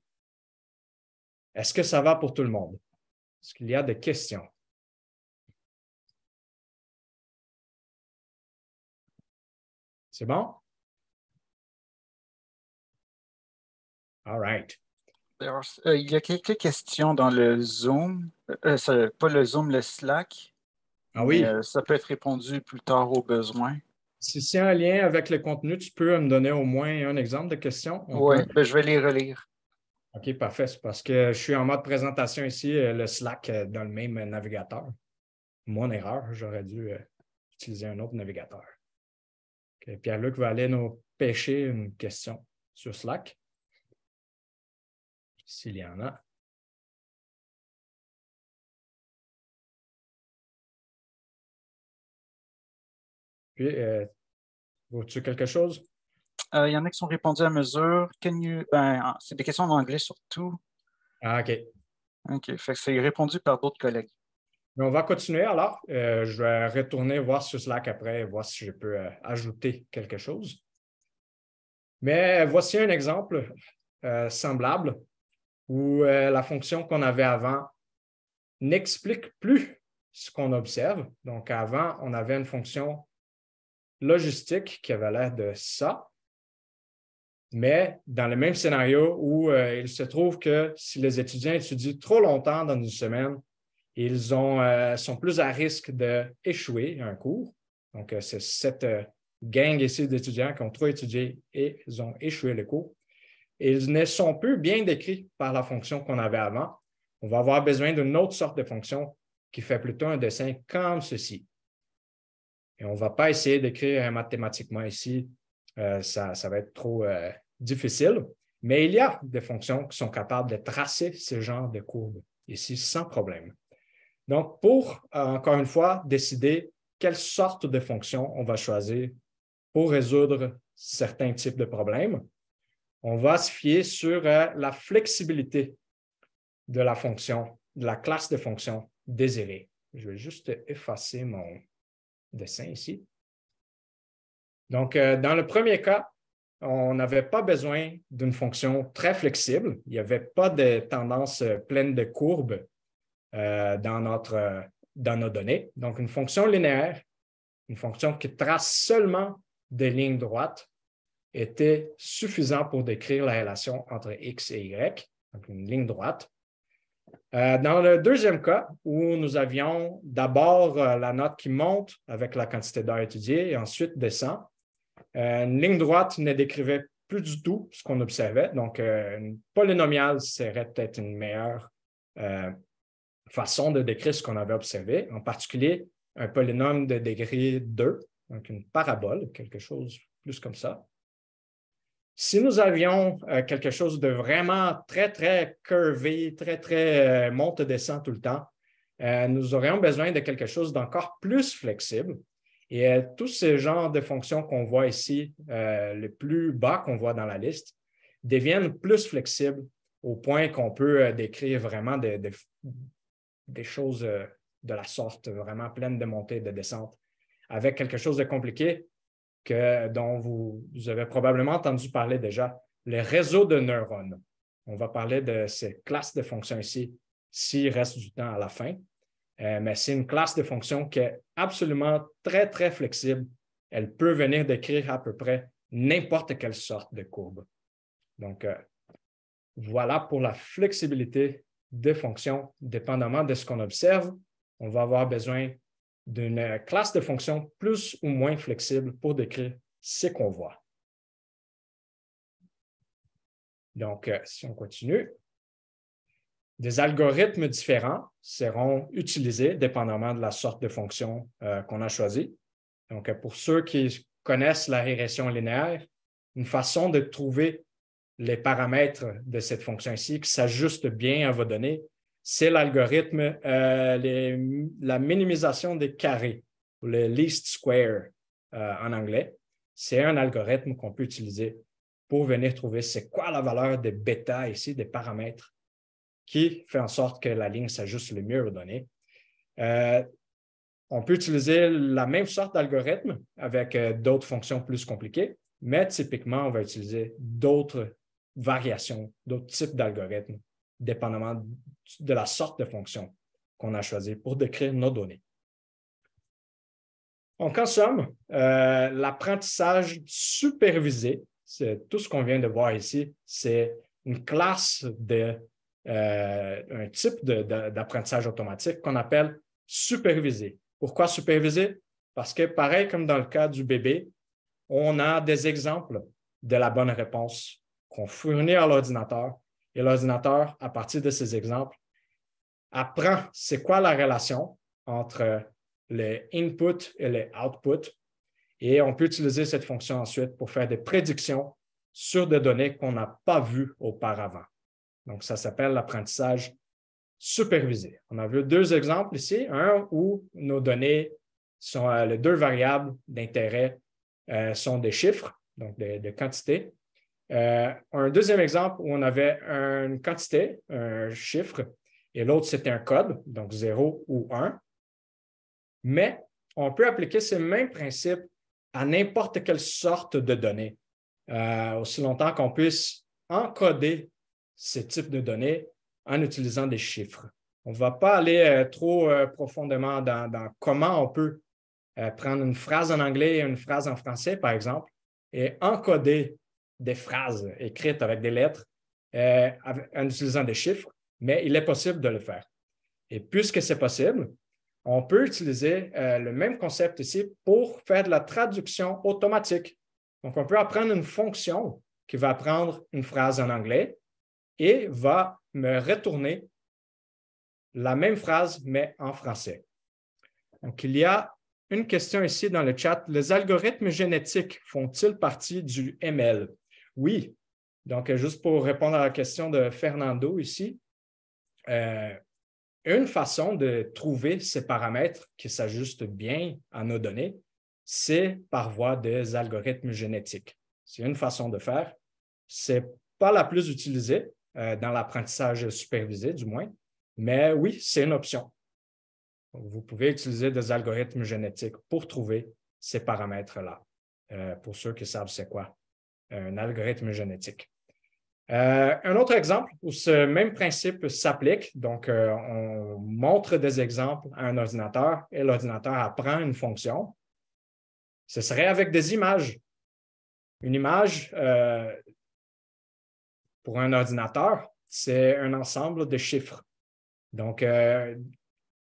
Est-ce que ça va pour tout le monde? Est-ce qu'il y a des questions? C'est bon? All right. Euh, il y a quelques questions dans le Zoom, euh, euh, pas le Zoom, le Slack. Ah oui. ça peut être répondu plus tard au besoin. Si c'est en lien avec le contenu, tu peux me donner au moins un exemple de question? Oui, ben, je vais les relire. OK, parfait. C'est parce que je suis en mode présentation ici, le Slack dans le même navigateur. Mon erreur, j'aurais dû utiliser un autre navigateur. Pierre-Luc va aller nous pêcher une question sur Slack s'il y en a. Puis, euh, tu quelque chose? Euh, il y en a qui sont répondus à mesure. Ben, c'est des questions en anglais surtout. Ah, OK. OK. Fait que c'est répondu par d'autres collègues. Mais on va continuer alors. Euh, je vais retourner voir sur Slack après, voir si je peux ajouter quelque chose. Mais voici un exemple semblable ou euh, la fonction qu'on avait avant n'explique plus ce qu'on observe. Donc, avant, on avait une fonction logistique qui avait l'air de ça. Mais dans le même scénario où euh, il se trouve que si les étudiants étudient trop longtemps dans une semaine, ils euh, sont plus à risque d'échouer un cours. Donc, c'est cette gang ici d'étudiants qui ont trop étudié et ils ont échoué le cours ils ne sont plus bien décrits par la fonction qu'on avait avant. On va avoir besoin d'une autre sorte de fonction qui fait plutôt un dessin comme ceci. Et on ne va pas essayer d'écrire euh, mathématiquement ici, euh, ça, va être trop euh, difficile, mais il y a des fonctions qui sont capables de tracer ce genre de courbes ici sans problème. Donc, pour, encore une fois, décider quelle sorte de fonction on va choisir pour résoudre certains types de problèmes, on va se fier sur euh, la flexibilité de la fonction, de la classe de fonction désirée. Je vais juste effacer mon dessin ici. Donc, euh, dans le premier cas, on n'avait pas besoin d'une fonction très flexible. Il n'y avait pas de tendance euh, pleine de courbes dans, notre, dans nos données. Donc, une fonction linéaire, une fonction qui trace seulement des lignes droites, était suffisant pour décrire la relation entre X et Y, donc une ligne droite. Euh, dans le deuxième cas, où nous avions d'abord euh, la note qui monte avec la quantité d'heures étudiées et ensuite descend, euh, une ligne droite ne décrivait plus du tout ce qu'on observait. Donc, une polynomiale serait peut-être une meilleure façon de décrire ce qu'on avait observé, en particulier un polynôme de degré 2, donc une parabole, quelque chose plus comme ça. Si nous avions euh, quelque chose de vraiment très, très curvé, très, très euh, monte-descend tout le temps, euh, nous aurions besoin de quelque chose d'encore plus flexible. Et tous ces genres de fonctions qu'on voit ici, le plus bas qu'on voit dans la liste, deviennent plus flexibles au point qu'on peut décrire vraiment des, des choses de la sorte, vraiment pleines de montées et de descentes. Avec quelque chose de compliqué, dont vous, avez probablement entendu parler déjà, les réseaux de neurones. On va parler de ces classes de fonctions ici, s'il reste du temps à la fin. Euh, mais c'est une classe de fonctions qui est absolument très, très flexible. Elle peut venir décrire à peu près n'importe quelle sorte de courbe. Donc, euh, voilà pour la flexibilité des fonctions. Dépendamment de ce qu'on observe, on va avoir besoin d'une euh, classe de fonctions plus ou moins flexible pour décrire ce qu'on voit. Donc, euh, si on continue, des algorithmes différents seront utilisés dépendamment de la sorte de fonction euh, qu'on a choisie. Donc, pour ceux qui connaissent la régression linéaire, une façon de trouver les paramètres de cette fonction ici qui s'ajuste bien à vos données, c'est l'algorithme, euh, la minimisation des carrés, ou le least square euh, en anglais. C'est un algorithme qu'on peut utiliser pour venir trouver c'est quoi la valeur des bêta ici, des paramètres, qui fait en sorte que la ligne s'ajuste le mieux aux données. Euh, on peut utiliser la même sorte d'algorithme avec d'autres fonctions plus compliquées, mais typiquement, on va utiliser d'autres variations, d'autres types d'algorithmes dépendamment de la sorte de fonction qu'on a choisie pour décrire nos données. Donc, en somme, euh, l'apprentissage supervisé, c'est tout ce qu'on vient de voir ici, c'est une classe de, euh, un type d'apprentissage automatique qu'on appelle supervisé. Pourquoi supervisé? Parce que, pareil comme dans le cas du bébé, on a des exemples de la bonne réponse qu'on fournit à l'ordinateur et l'ordinateur, à partir de ces exemples, apprend c'est quoi la relation entre les inputs et les outputs. Et on peut utiliser cette fonction ensuite pour faire des prédictions sur des données qu'on n'a pas vues auparavant. Donc, ça s'appelle l'apprentissage supervisé. On a vu deux exemples ici, un où nos données sont, euh, les deux variables d'intérêt euh, sont des chiffres, donc des quantités, euh, un deuxième exemple où on avait une quantité, un chiffre, et l'autre c'était un code, donc 0 ou 1. Mais on peut appliquer ces mêmes principes à n'importe quelle sorte de données, euh, aussi longtemps qu'on puisse encoder ce types de données en utilisant des chiffres. On ne va pas aller euh, trop profondément dans, comment on peut prendre une phrase en anglais et une phrase en français, par exemple, et encoder des phrases écrites avec des lettres euh, en utilisant des chiffres, mais il est possible de le faire. Et puisque c'est possible, on peut utiliser euh, le même concept ici pour faire de la traduction automatique. Donc, on peut apprendre une fonction qui va prendre une phrase en anglais et va me retourner la même phrase, mais en français. Donc, il y a une question ici dans le chat. Les algorithmes génétiques font-ils partie du ML? Oui. Donc, euh, juste pour répondre à la question de Fernando ici, euh, une façon de trouver ces paramètres qui s'ajustent bien à nos données, c'est par voie des algorithmes génétiques. C'est une façon de faire. Ce n'est pas la plus utilisée euh, dans l'apprentissage supervisé, du moins, mais oui, c'est une option. Vous pouvez utiliser des algorithmes génétiques pour trouver ces paramètres-là, pour ceux qui savent c'est quoi un algorithme génétique. Euh, un autre exemple où ce même principe s'applique, donc euh, on montre des exemples à un ordinateur et l'ordinateur apprend une fonction, ce serait avec des images. Une image, euh, pour un ordinateur, c'est un ensemble de chiffres. Donc,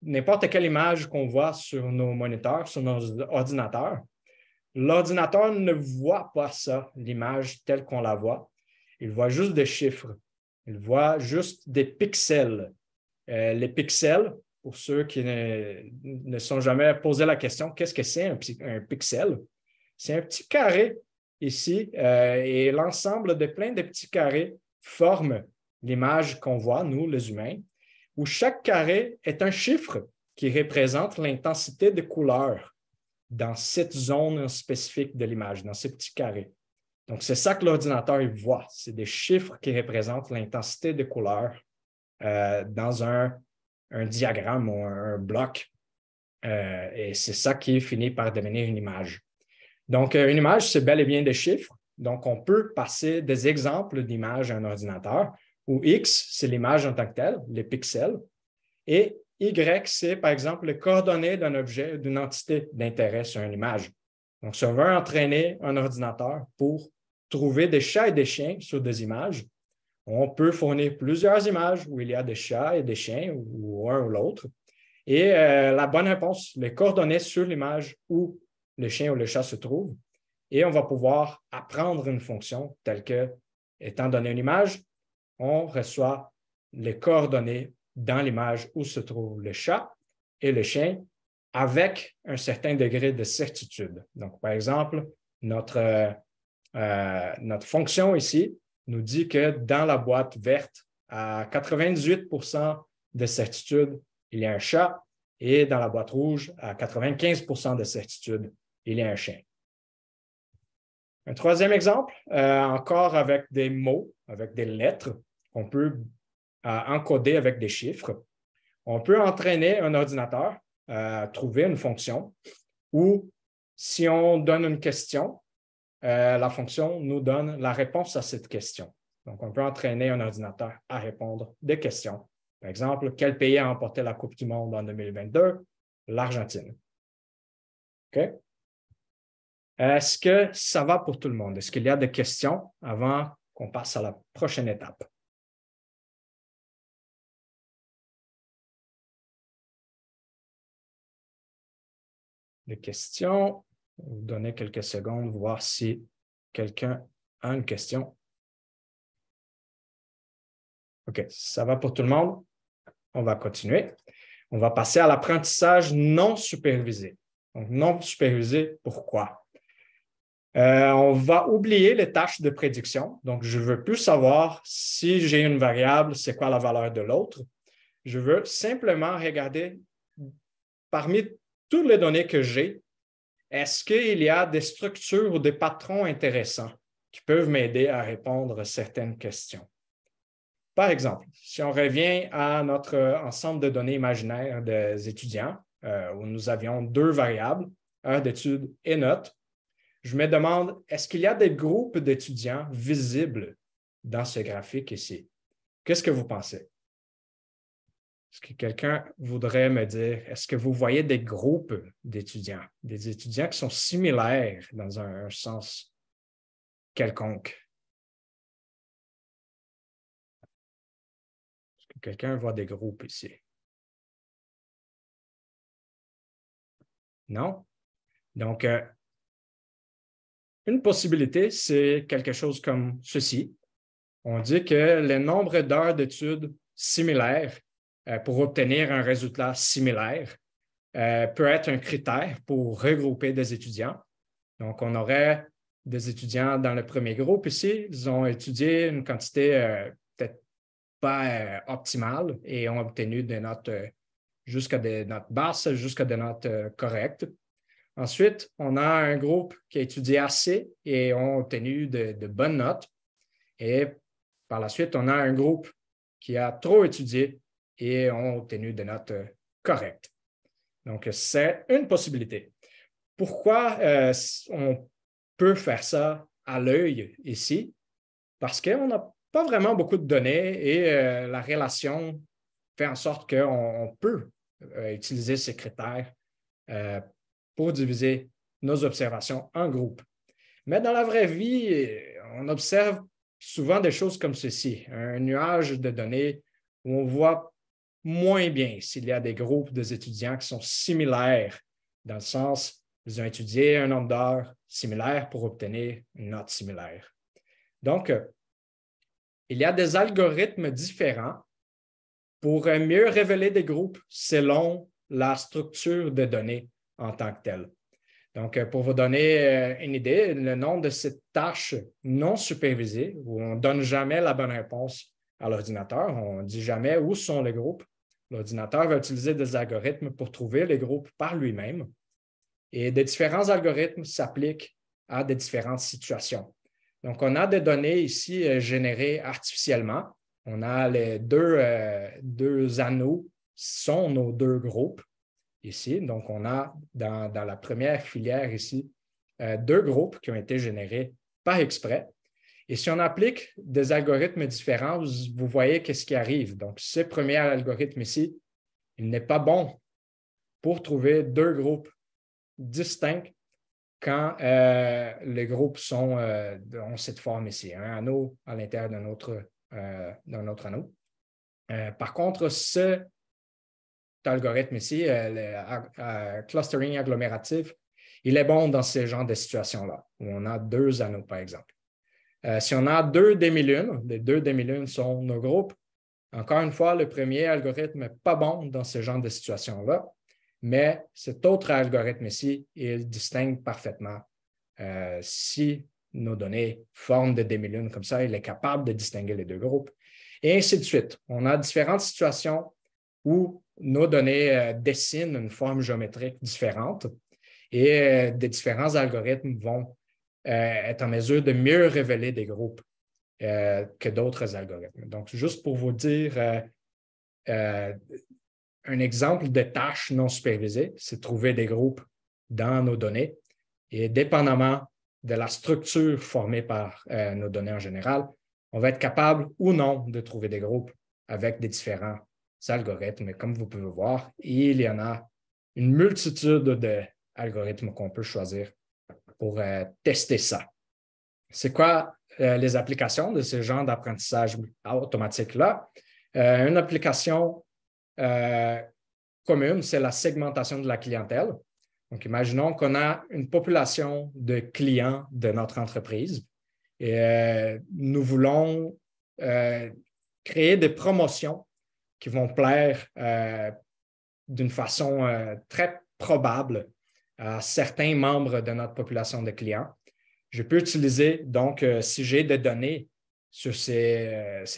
n'importe quelle image qu'on voit sur nos moniteurs, sur nos ordinateurs, L'ordinateur ne voit pas ça, l'image telle qu'on la voit. Il voit juste des chiffres. Il voit juste des pixels. Euh, les pixels, pour ceux qui ne, ne sont jamais posé la question, qu'est-ce que c'est un, pixel? C'est un petit carré ici euh, et l'ensemble de plein de petits carrés forme l'image qu'on voit, nous, les humains, où chaque carré est un chiffre qui représente l'intensité de couleur dans cette zone spécifique de l'image, dans ce petits carrés. Donc, c'est ça que l'ordinateur voit. C'est des chiffres qui représentent l'intensité de couleur euh, dans un, diagramme ou un, bloc. Euh, et c'est ça qui finit par devenir une image. Donc, euh, une image, c'est bel et bien des chiffres. Donc, on peut passer des exemples d'images à un ordinateur où X, c'est l'image en tant que telle, les pixels, et y, c'est par exemple les coordonnées d'un objet, d'une entité d'intérêt sur une image. Donc, si on veut entraîner un ordinateur pour trouver des chats et des chiens sur des images, on peut fournir plusieurs images où il y a des chats et des chiens, ou un ou l'autre. Et euh, la bonne réponse, les coordonnées sur l'image où le chien ou le chat se trouve. Et on va pouvoir apprendre une fonction telle que, étant donné une image, on reçoit les coordonnées dans l'image où se trouve le chat et le chien avec un certain degré de certitude. Donc, par exemple, notre, euh, notre fonction ici nous dit que dans la boîte verte, à 98 de certitude, il y a un chat et dans la boîte rouge, à 95 de certitude, il y a un chien. Un troisième exemple, euh, encore avec des mots, avec des lettres, on peut à encoder avec des chiffres. On peut entraîner un ordinateur euh, à trouver une fonction ou si on donne une question, euh, la fonction nous donne la réponse à cette question. Donc, on peut entraîner un ordinateur à répondre des questions. Par exemple, quel pays a emporté la Coupe du Monde en 2022? L'Argentine. OK? Est-ce que ça va pour tout le monde? Est-ce qu'il y a des questions avant qu'on passe à la prochaine étape? de questions. Vous donner quelques secondes, voir si quelqu'un a une question. OK, ça va pour tout le monde? On va continuer. On va passer à l'apprentissage non supervisé. Donc, non supervisé, pourquoi? Euh, on va oublier les tâches de prédiction. Donc, je ne veux plus savoir si j'ai une variable, c'est quoi la valeur de l'autre. Je veux simplement regarder parmi toutes les données que j'ai, est-ce qu'il y a des structures ou des patrons intéressants qui peuvent m'aider à répondre à certaines questions? Par exemple, si on revient à notre ensemble de données imaginaires des étudiants, euh, où nous avions deux variables, heure d'étude et note, je me demande, est-ce qu'il y a des groupes d'étudiants visibles dans ce graphique ici? Qu'est-ce que vous pensez? Est-ce que quelqu'un voudrait me dire, est-ce que vous voyez des groupes d'étudiants, des étudiants qui sont similaires dans un, sens quelconque? Est-ce que quelqu'un voit des groupes ici? Non? Donc, euh, une possibilité, c'est quelque chose comme ceci. On dit que le nombre d'heures d'études similaires euh, pour obtenir un résultat similaire euh, peut être un critère pour regrouper des étudiants. Donc, on aurait des étudiants dans le premier groupe ici. Ils ont étudié une quantité euh, peut-être pas optimale et ont obtenu des notes jusqu'à des notes basses, jusqu'à des notes correctes. Ensuite, on a un groupe qui a étudié assez et ont obtenu de, bonnes notes. Et par la suite, on a un groupe qui a trop étudié et ont obtenu des notes euh, correctes. Donc, c'est une possibilité. Pourquoi euh, on peut faire ça à l'œil ici? Parce qu'on n'a pas vraiment beaucoup de données et euh, la relation fait en sorte qu'on peut utiliser ces critères pour diviser nos observations en groupes. Mais dans la vraie vie, on observe souvent des choses comme ceci, un nuage de données où on voit moins bien s'il y a des groupes étudiants qui sont similaires, dans le sens, ils ont étudié un nombre d'heures similaire pour obtenir une note similaire. Donc, euh, il y a des algorithmes différents pour euh, mieux révéler des groupes selon la structure des données en tant que telle. Donc, euh, pour vous donner une idée, le nom de cette tâche non supervisée, où on ne donne jamais la bonne réponse à l'ordinateur, on ne dit jamais où sont les groupes, L'ordinateur va utiliser des algorithmes pour trouver les groupes par lui-même. Et des différents algorithmes s'appliquent à des différentes situations. Donc, on a des données ici euh, générées artificiellement. On a les deux, euh, deux anneaux sont nos deux groupes ici. Donc, on a dans, la première filière ici euh, deux groupes qui ont été générés par exprès. Et si on applique des algorithmes différents, vous, voyez qu'est-ce qui arrive. Donc, ce premier algorithme ici, il n'est pas bon pour trouver deux groupes distincts quand euh, les groupes sont, euh, ont cette forme ici, un anneau à l'intérieur d'un autre, euh, anneau. par contre, cet algorithme ici, le clustering agglomératif, il est bon dans ce genre de situation-là, où on a deux anneaux, par exemple. Euh, si on a deux demi-lunes, les deux demi-lunes sont nos groupes, encore une fois, le premier algorithme n'est pas bon dans ce genre de situation-là, mais cet autre algorithme ici, il distingue parfaitement. Euh, si nos données forment des demi-lunes comme ça, il est capable de distinguer les deux groupes. Et ainsi de suite. On a différentes situations où nos données euh, dessinent une forme géométrique différente et des différents algorithmes vont euh, est en mesure de mieux révéler des groupes euh, que d'autres algorithmes. Donc, juste pour vous dire euh, un exemple de tâche non supervisée, c'est trouver des groupes dans nos données. Et dépendamment de la structure formée par nos données en général, on va être capable ou non de trouver des groupes avec des différents algorithmes. comme vous pouvez voir, il y en a une multitude d'algorithmes qu'on peut choisir pour euh, tester ça. C'est quoi euh, les applications de ce genre d'apprentissage automatique-là? Euh, une application commune, c'est la segmentation de la clientèle. Donc, imaginons qu'on a une population de clients de notre entreprise et nous voulons créer des promotions qui vont plaire d'une façon très probable à certains membres de notre population de clients. Je peux utiliser, donc, euh, si j'ai des données sur cette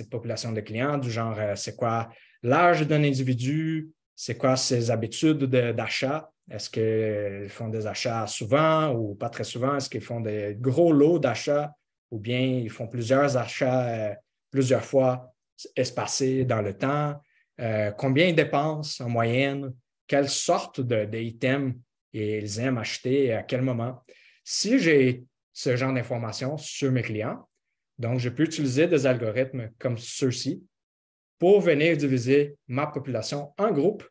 euh, population de clients, du genre, euh, c'est quoi l'âge d'un individu, c'est quoi ses habitudes d'achat, est-ce qu'ils font des achats souvent ou pas très souvent, est-ce qu'ils font des gros lots d'achats ou bien ils font plusieurs achats plusieurs fois espacés dans le temps, combien ils dépensent en moyenne, quelle sorte d'items et ils aiment acheter et à quel moment. Si j'ai ce genre d'informations sur mes clients, donc je peux utiliser des algorithmes comme ceux-ci pour venir diviser ma population en groupes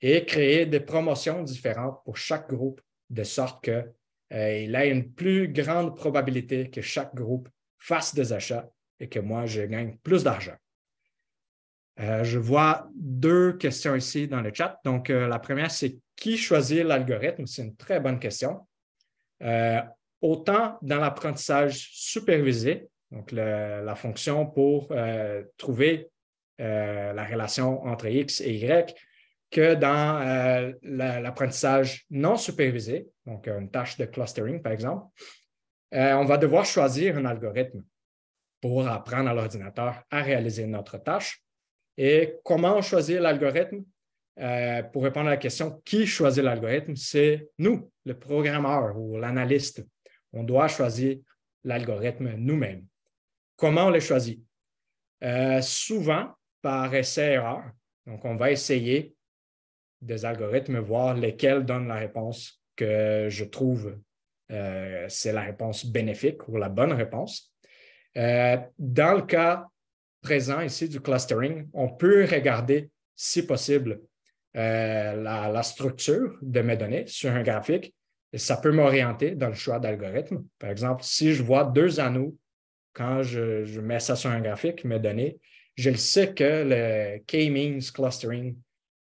et créer des promotions différentes pour chaque groupe de sorte qu'il euh, y a une plus grande probabilité que chaque groupe fasse des achats et que moi, je gagne plus d'argent. Euh, je vois deux questions ici dans le chat. Donc, euh, la première, c'est qui choisit l'algorithme? C'est une très bonne question. Euh, autant dans l'apprentissage supervisé, donc la fonction pour euh, trouver euh, la relation entre X et Y, que dans l'apprentissage non supervisé, donc une tâche de clustering, par exemple, on va devoir choisir un algorithme pour apprendre à l'ordinateur à réaliser notre tâche. Et comment choisir l'algorithme? Euh, pour répondre à la question qui choisit l'algorithme, c'est nous, le programmeur ou l'analyste. On doit choisir l'algorithme nous-mêmes. Comment on le choisit? Euh, souvent par essai-erreur. Donc, on va essayer des algorithmes, voir lesquels donnent la réponse que je trouve euh, c'est la réponse bénéfique ou la bonne réponse. dans le cas présent ici du clustering, on peut regarder, si possible, euh, la, structure de mes données sur un graphique, ça peut m'orienter dans le choix d'algorithme. Par exemple, si je vois deux anneaux quand je, mets ça sur un graphique, mes données, je le sais que le K-means clustering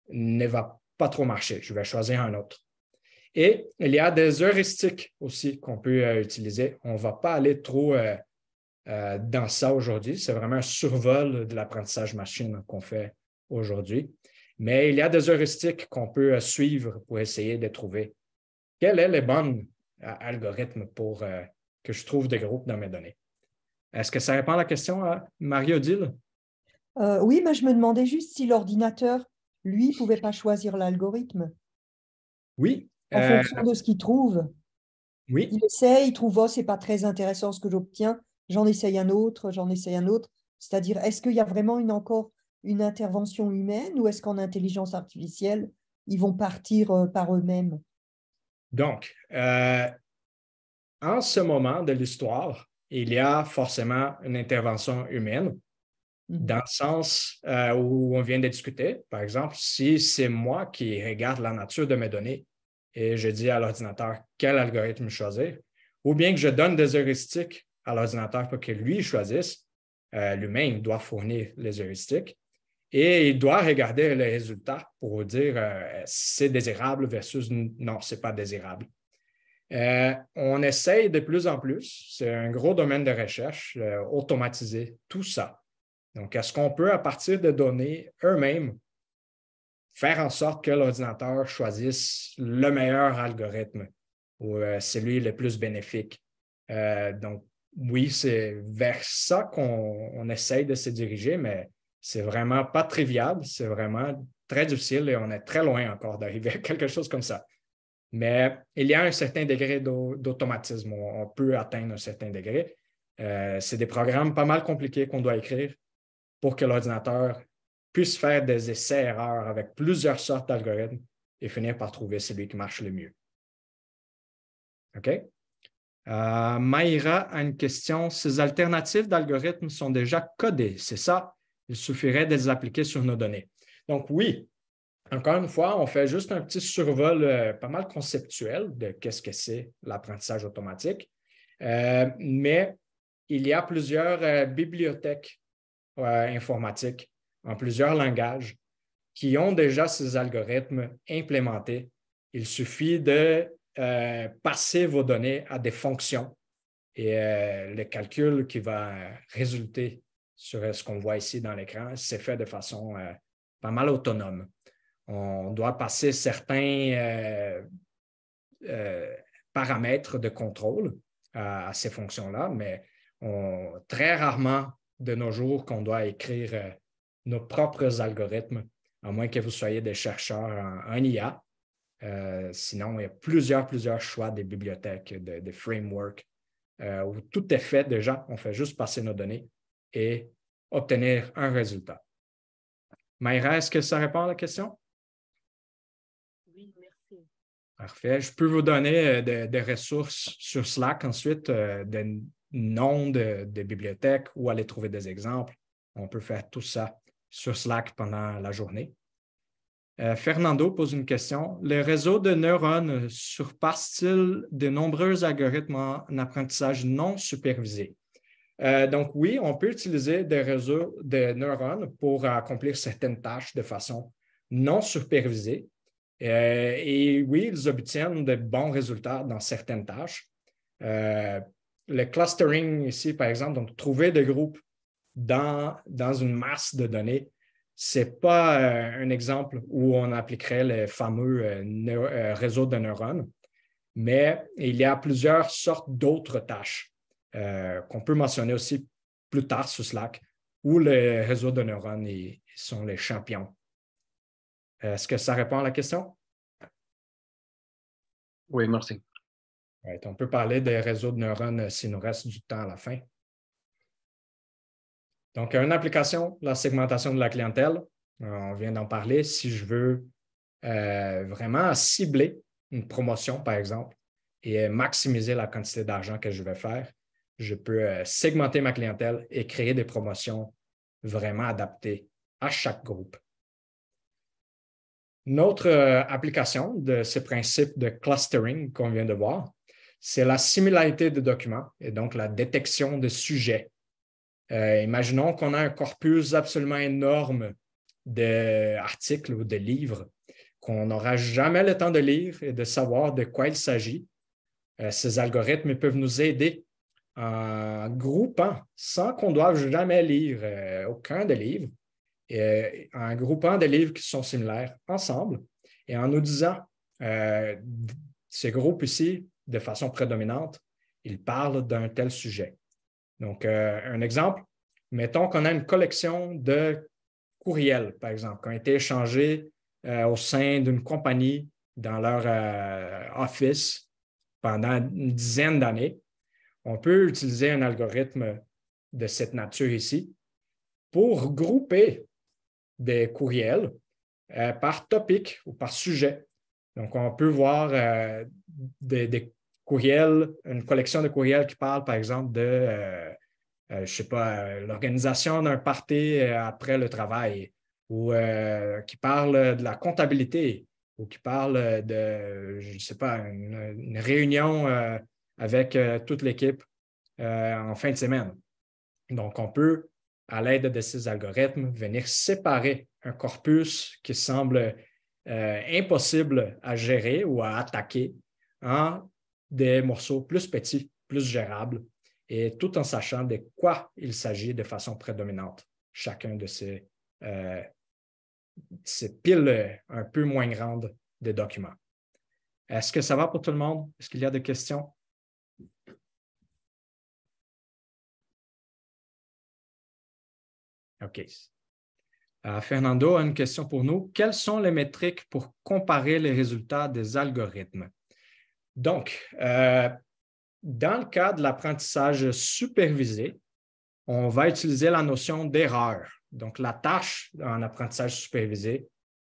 ne va pas trop marcher. Je vais choisir un autre. Et il y a des heuristiques aussi qu'on peut euh, utiliser. On ne va pas aller trop euh, dans ça aujourd'hui. C'est vraiment un survol de l'apprentissage machine qu'on fait aujourd'hui. Mais il y a des heuristiques qu'on peut euh, suivre pour essayer de trouver quel est le bon euh, algorithme pour euh, que je trouve des groupes dans mes données. Est-ce que ça répond à la question, à Mario oui, mais je me demandais juste si l'ordinateur, lui, ne pouvait pas choisir l'algorithme. Oui. En fonction de ce qu'il trouve. Oui. Il essaie, il trouve, oh, c'est pas très intéressant ce que j'obtiens, j'en essaye un autre, j'en essaye un autre. C'est-à-dire, est-ce qu'il y a vraiment une encore une intervention humaine ou est-ce qu'en intelligence artificielle, ils vont partir euh, par eux-mêmes? Donc, euh, en ce moment de l'histoire, il y a forcément une intervention humaine mmh. dans le sens euh, où on vient de discuter. Par exemple, si c'est moi qui regarde la nature de mes données et je dis à l'ordinateur quel algorithme choisir, ou bien que je donne des heuristiques à l'ordinateur pour que lui choisisse, lui l'humain doit fournir les heuristiques. Et il doit regarder les résultats pour dire euh, c'est désirable versus non, c'est pas désirable. Euh, on essaye de plus en plus, c'est un gros domaine de recherche, euh, automatiser tout ça. Donc, est-ce qu'on peut, à partir de données eux-mêmes, faire en sorte que l'ordinateur choisisse le meilleur algorithme ou celui le plus bénéfique? donc, oui, c'est vers ça qu'on essaye de se diriger, mais c'est vraiment pas trivial, c'est vraiment très difficile et on est très loin encore d'arriver à quelque chose comme ça. Mais il y a un certain degré d'automatisme, on peut atteindre un certain degré. Euh, c'est des programmes pas mal compliqués qu'on doit écrire pour que l'ordinateur puisse faire des essais-erreurs avec plusieurs sortes d'algorithmes et finir par trouver celui qui marche le mieux. OK? Euh, Mayra a une question. Ces alternatives d'algorithmes sont déjà codées, c'est ça? Il suffirait de les appliquer sur nos données. Donc oui, encore une fois, on fait juste un petit survol euh, pas mal conceptuel de qu'est-ce que c'est l'apprentissage automatique. Euh, mais il y a plusieurs euh, bibliothèques informatiques en plusieurs langages qui ont déjà ces algorithmes implémentés. Il suffit de passer vos données à des fonctions et le calcul qui va résulter sur euh, ce qu'on voit ici dans l'écran, c'est fait de façon euh, pas mal autonome. On doit passer certains euh, paramètres de contrôle à, ces fonctions-là, mais très rarement de nos jours qu'on doit écrire nos propres algorithmes, à moins que vous soyez des chercheurs en, IA. sinon, il y a plusieurs, plusieurs choix des bibliothèques, des frameworks, où tout est fait déjà. On fait juste passer nos données et obtenir un résultat. Mayra, est-ce que ça répond à la question? Oui, merci. Parfait. Je peux vous donner euh, des ressources sur Slack ensuite, euh, des noms de, bibliothèques ou aller trouver des exemples. On peut faire tout ça sur Slack pendant la journée. Euh, Fernando pose une question. Les réseaux de neurones surpassent-ils de nombreux algorithmes en apprentissage non supervisé? Euh, donc, oui, on peut utiliser des réseaux de neurones pour accomplir certaines tâches de façon non supervisée. Euh, et oui, ils obtiennent de bons résultats dans certaines tâches. Euh, le clustering ici, par exemple, donc trouver des groupes dans, dans une masse de données, ce n'est pas un exemple où on appliquerait le fameux réseau de neurones, mais il y a plusieurs sortes d'autres tâches euh, qu'on peut mentionner aussi plus tard sur Slack, où les réseaux de neurones sont les champions. Euh, est-ce que ça répond à la question? Oui, merci. on peut parler des réseaux de neurones s'il nous reste du temps à la fin. Donc, une application, la segmentation de la clientèle, euh, on vient d'en parler. Si je veux vraiment cibler une promotion, par exemple, et maximiser la quantité d'argent que je vais faire, je peux euh, segmenter ma clientèle et créer des promotions vraiment adaptées à chaque groupe. Notre euh, application de ce principe de clustering qu'on vient de voir, c'est la similarité de documents et donc la détection de sujets. Euh, imaginons qu'on a un corpus absolument énorme d'articles ou de livres qu'on n'aura jamais le temps de lire et de savoir de quoi il s'agit. ces algorithmes peuvent nous aider en groupant, sans qu'on doive jamais lire euh, aucun des livres, en euh, groupant des livres qui sont similaires ensemble et en nous disant, euh, ce groupe ici, de façon prédominante, ils parlent d'un tel sujet. Donc, euh, un exemple, mettons qu'on a une collection de courriels, par exemple, qui ont été échangés au sein d'une compagnie dans leur office pendant une dizaine d'années on peut utiliser un algorithme de cette nature ici pour grouper des courriels euh, par topic ou par sujet. Donc, on peut voir euh, des, courriels, une collection de courriels qui parlent, par exemple, de, euh, je sais pas, l'organisation d'un party après le travail, ou qui parlent de la comptabilité, ou qui parlent de, je ne sais pas, une réunion avec euh, toute l'équipe euh, en fin de semaine. Donc, on peut, à l'aide de ces algorithmes, venir séparer un corpus qui semble euh, impossible à gérer ou à attaquer en des morceaux plus petits, plus gérables, et tout en sachant de quoi il s'agit de façon prédominante, chacun de ces, ces piles un peu moins grandes de documents. Est-ce que ça va pour tout le monde? Est-ce qu'il y a des questions? OK. Euh, Fernando a une question pour nous. Quelles sont les métriques pour comparer les résultats des algorithmes? Donc, euh, dans le cas de l'apprentissage supervisé, on va utiliser la notion d'erreur. Donc, la tâche d'un apprentissage supervisé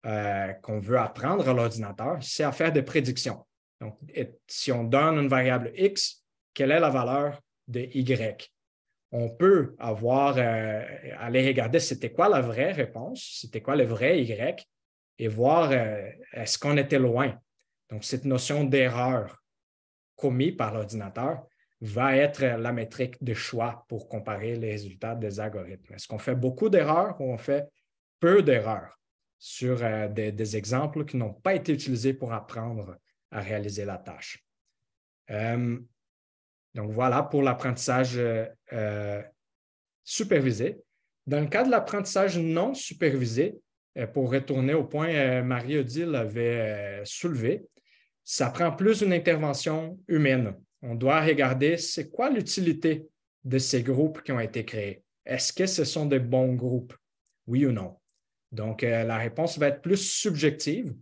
euh, qu'on veut apprendre à l'ordinateur, c'est à faire des prédictions. Donc, si on donne une variable X, quelle est la valeur de Y? on peut avoir, euh, aller regarder c'était quoi la vraie réponse, c'était quoi le vrai Y, et voir euh, est-ce qu'on était loin. Donc, cette notion d'erreur commise par l'ordinateur va être la métrique de choix pour comparer les résultats des algorithmes. Est-ce qu'on fait beaucoup d'erreurs ou on fait peu d'erreurs sur euh, des, exemples qui n'ont pas été utilisés pour apprendre à réaliser la tâche? Donc voilà pour l'apprentissage euh, euh, supervisé. Dans le cas de l'apprentissage non supervisé, euh, pour retourner au point Marie-Odile avait soulevé, ça prend plus une intervention humaine. On doit regarder c'est quoi l'utilité de ces groupes qui ont été créés. Est-ce que ce sont des bons groupes? Oui ou non? Donc, la réponse va être plus subjective.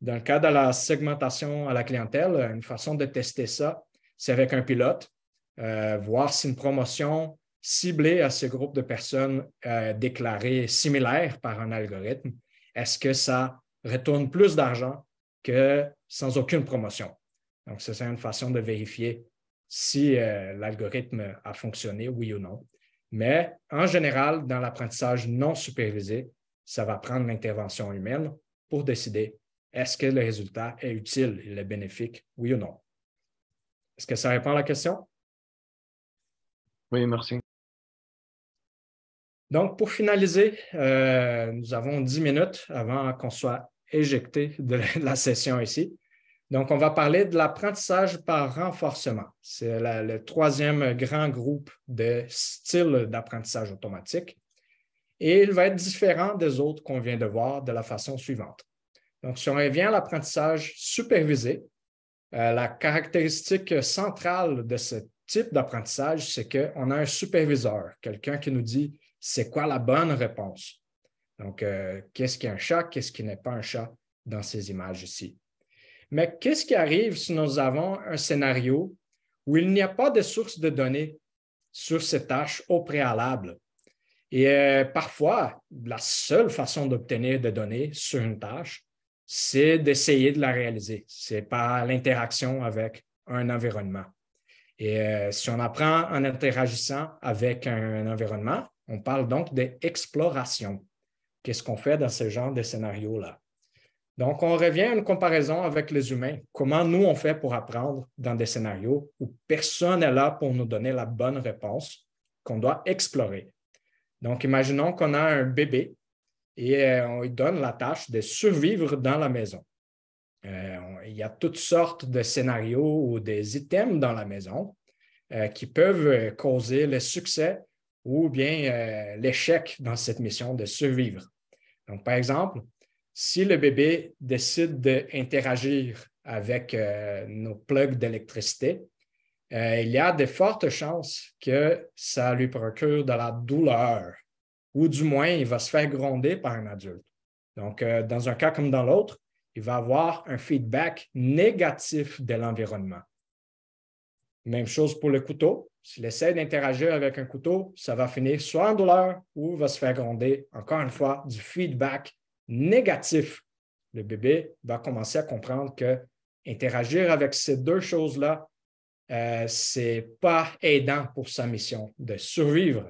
Dans le cas de la segmentation à la clientèle, une façon de tester ça, c'est avec un pilote. Euh, voir si une promotion ciblée à ce groupe de personnes euh, déclarées similaires par un algorithme, est-ce que ça retourne plus d'argent que sans aucune promotion? Donc, c'est une façon de vérifier si euh, l'algorithme a fonctionné, oui ou non. Mais en général, dans l'apprentissage non supervisé, ça va prendre l'intervention humaine pour décider est-ce que le résultat est utile, il est bénéfique, oui ou non. Est-ce que ça répond à la question? Oui, merci. Donc, pour finaliser, euh, nous avons 10 minutes avant qu'on soit éjecté de (laughs) la session ici. Donc, on va parler de l'apprentissage par renforcement. C'est le troisième grand groupe de styles d'apprentissage automatique. Et il va être différent des autres qu'on vient de voir de la façon suivante. Donc, si on revient à l'apprentissage supervisé, euh, la caractéristique centrale de cette type d'apprentissage, c'est qu'on a un superviseur, quelqu'un qui nous dit c'est quoi la bonne réponse. Donc, euh, qu'est-ce qui est un chat, qu'est-ce qui n'est pas un chat dans ces images ici. Mais qu'est-ce qui arrive si nous avons un scénario où il n'y a pas de source de données sur ces tâches au préalable? Et euh, parfois, la seule façon d'obtenir des données sur une tâche, c'est d'essayer de la réaliser. C'est par l'interaction avec un environnement. Et euh, si on apprend en interagissant avec un, un environnement, on parle donc d'exploration. Qu'est-ce qu'on fait dans ce genre de scénario-là? Donc, on revient à une comparaison avec les humains. Comment nous, on fait pour apprendre dans des scénarios où personne n'est là pour nous donner la bonne réponse qu'on doit explorer. Donc, imaginons qu'on a un bébé et euh, on lui donne la tâche de survivre dans la maison. Euh, il y a toutes sortes de scénarios ou des items dans la maison euh, qui peuvent euh, causer le succès ou bien l'échec dans cette mission de survivre. Donc, par exemple, si le bébé décide d'interagir avec nos plugs d'électricité, il y a de fortes chances que ça lui procure de la douleur, ou du moins il va se faire gronder par un adulte. Donc, dans un cas comme dans l'autre, il va avoir un feedback négatif de l'environnement. Même chose pour le couteau. S'il essaie d'interagir avec un couteau, ça va finir soit en douleur ou va se faire gronder, encore une fois, du feedback négatif. Le bébé va commencer à comprendre que interagir avec ces deux choses-là, euh, ce n'est pas aidant pour sa mission de survivre.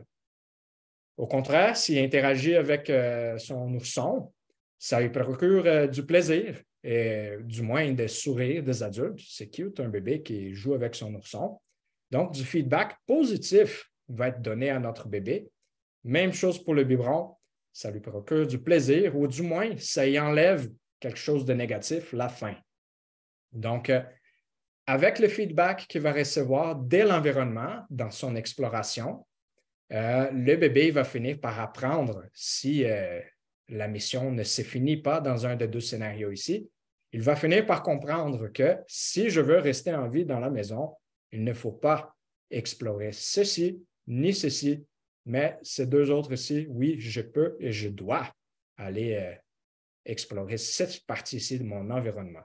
Au contraire, s'il interagit avec euh, son ourson, ça lui procure euh, du plaisir, et, euh, du moins des sourires des adultes. C'est cute, un bébé qui joue avec son ourson. Donc, du feedback positif va être donné à notre bébé. Même chose pour le biberon. Ça lui procure du plaisir ou du moins, ça y enlève quelque chose de négatif, la faim. Donc, euh, avec le feedback qu'il va recevoir dès l'environnement, dans son exploration, le bébé va finir par apprendre si la mission ne se finit pas dans un des deux scénarios ici, il va finir par comprendre que si je veux rester en vie dans la maison, il ne faut pas explorer ceci ni ceci, mais ces deux autres-ci, oui, je peux et je dois aller euh, explorer cette partie-ci de mon environnement.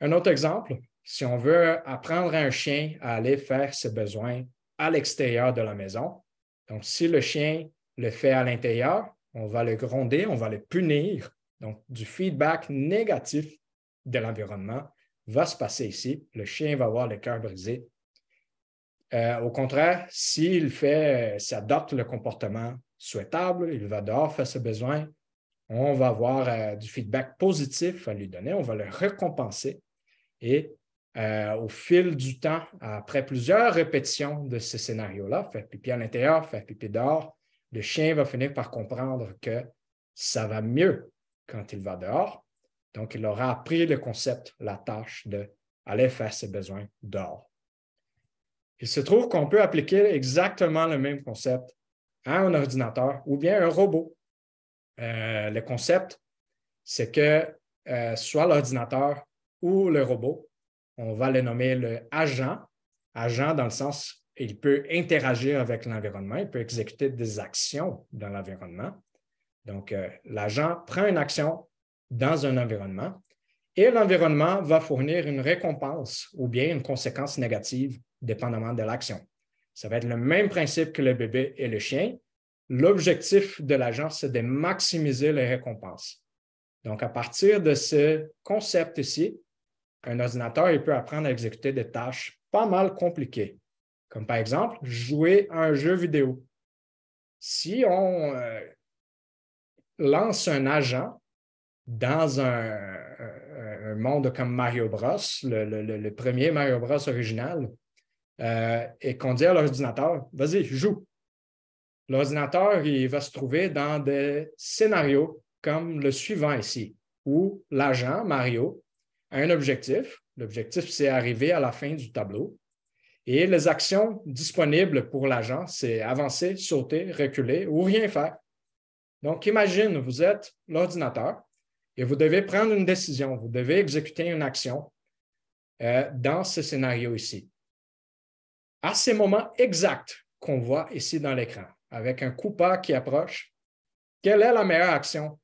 Un autre exemple, si on veut apprendre à un chien à aller faire ses besoins à l'extérieur de la maison, donc si le chien le fait à l'intérieur, on va le gronder, on va le punir. Donc, du feedback négatif de l'environnement va se passer ici. Le chien va avoir le cœur brisé. Euh, au contraire, s'il fait, adopte le comportement souhaitable, il va dehors faire ses besoins, on va avoir euh, du feedback positif à lui donner, on va le récompenser. Et euh, au fil du temps, après plusieurs répétitions de ce scénario-là, faire pipi à l'intérieur, faire pipi dehors, le chien va finir par comprendre que ça va mieux quand il va dehors. Donc, il aura appris le concept, la tâche de aller faire ses besoins dehors. Il se trouve qu'on peut appliquer exactement le même concept à un ordinateur ou bien un robot. Euh, le concept, c'est que euh, soit l'ordinateur ou le robot, on va le nommer le agent, agent dans le sens il peut interagir avec l'environnement, il peut exécuter des actions dans l'environnement. Donc, euh, l'agent prend une action dans un environnement et l'environnement va fournir une récompense ou bien une conséquence négative dépendamment de l'action. Ça va être le même principe que le bébé et le chien. L'objectif de l'agent, c'est de maximiser les récompenses. Donc, à partir de ce concept ici, un ordinateur il peut apprendre à exécuter des tâches pas mal compliquées comme par exemple jouer à un jeu vidéo. Si on euh, lance un agent dans euh, un, monde comme Mario Bros, le, premier Mario Bros original, euh, et qu'on dit à l'ordinateur, vas-y, joue. L'ordinateur, il va se trouver dans des scénarios comme le suivant ici, où l'agent, Mario, a un objectif. L'objectif, c'est arriver à la fin du tableau. Et les actions disponibles pour l'agent, c'est avancer, sauter, reculer ou rien faire. Donc, imagine, vous êtes l'ordinateur et vous devez prendre une décision, vous devez exécuter une action euh, dans ce scénario ici. À ces moments exacts qu'on voit ici dans l'écran, avec un coup qui approche, quelle est la meilleure action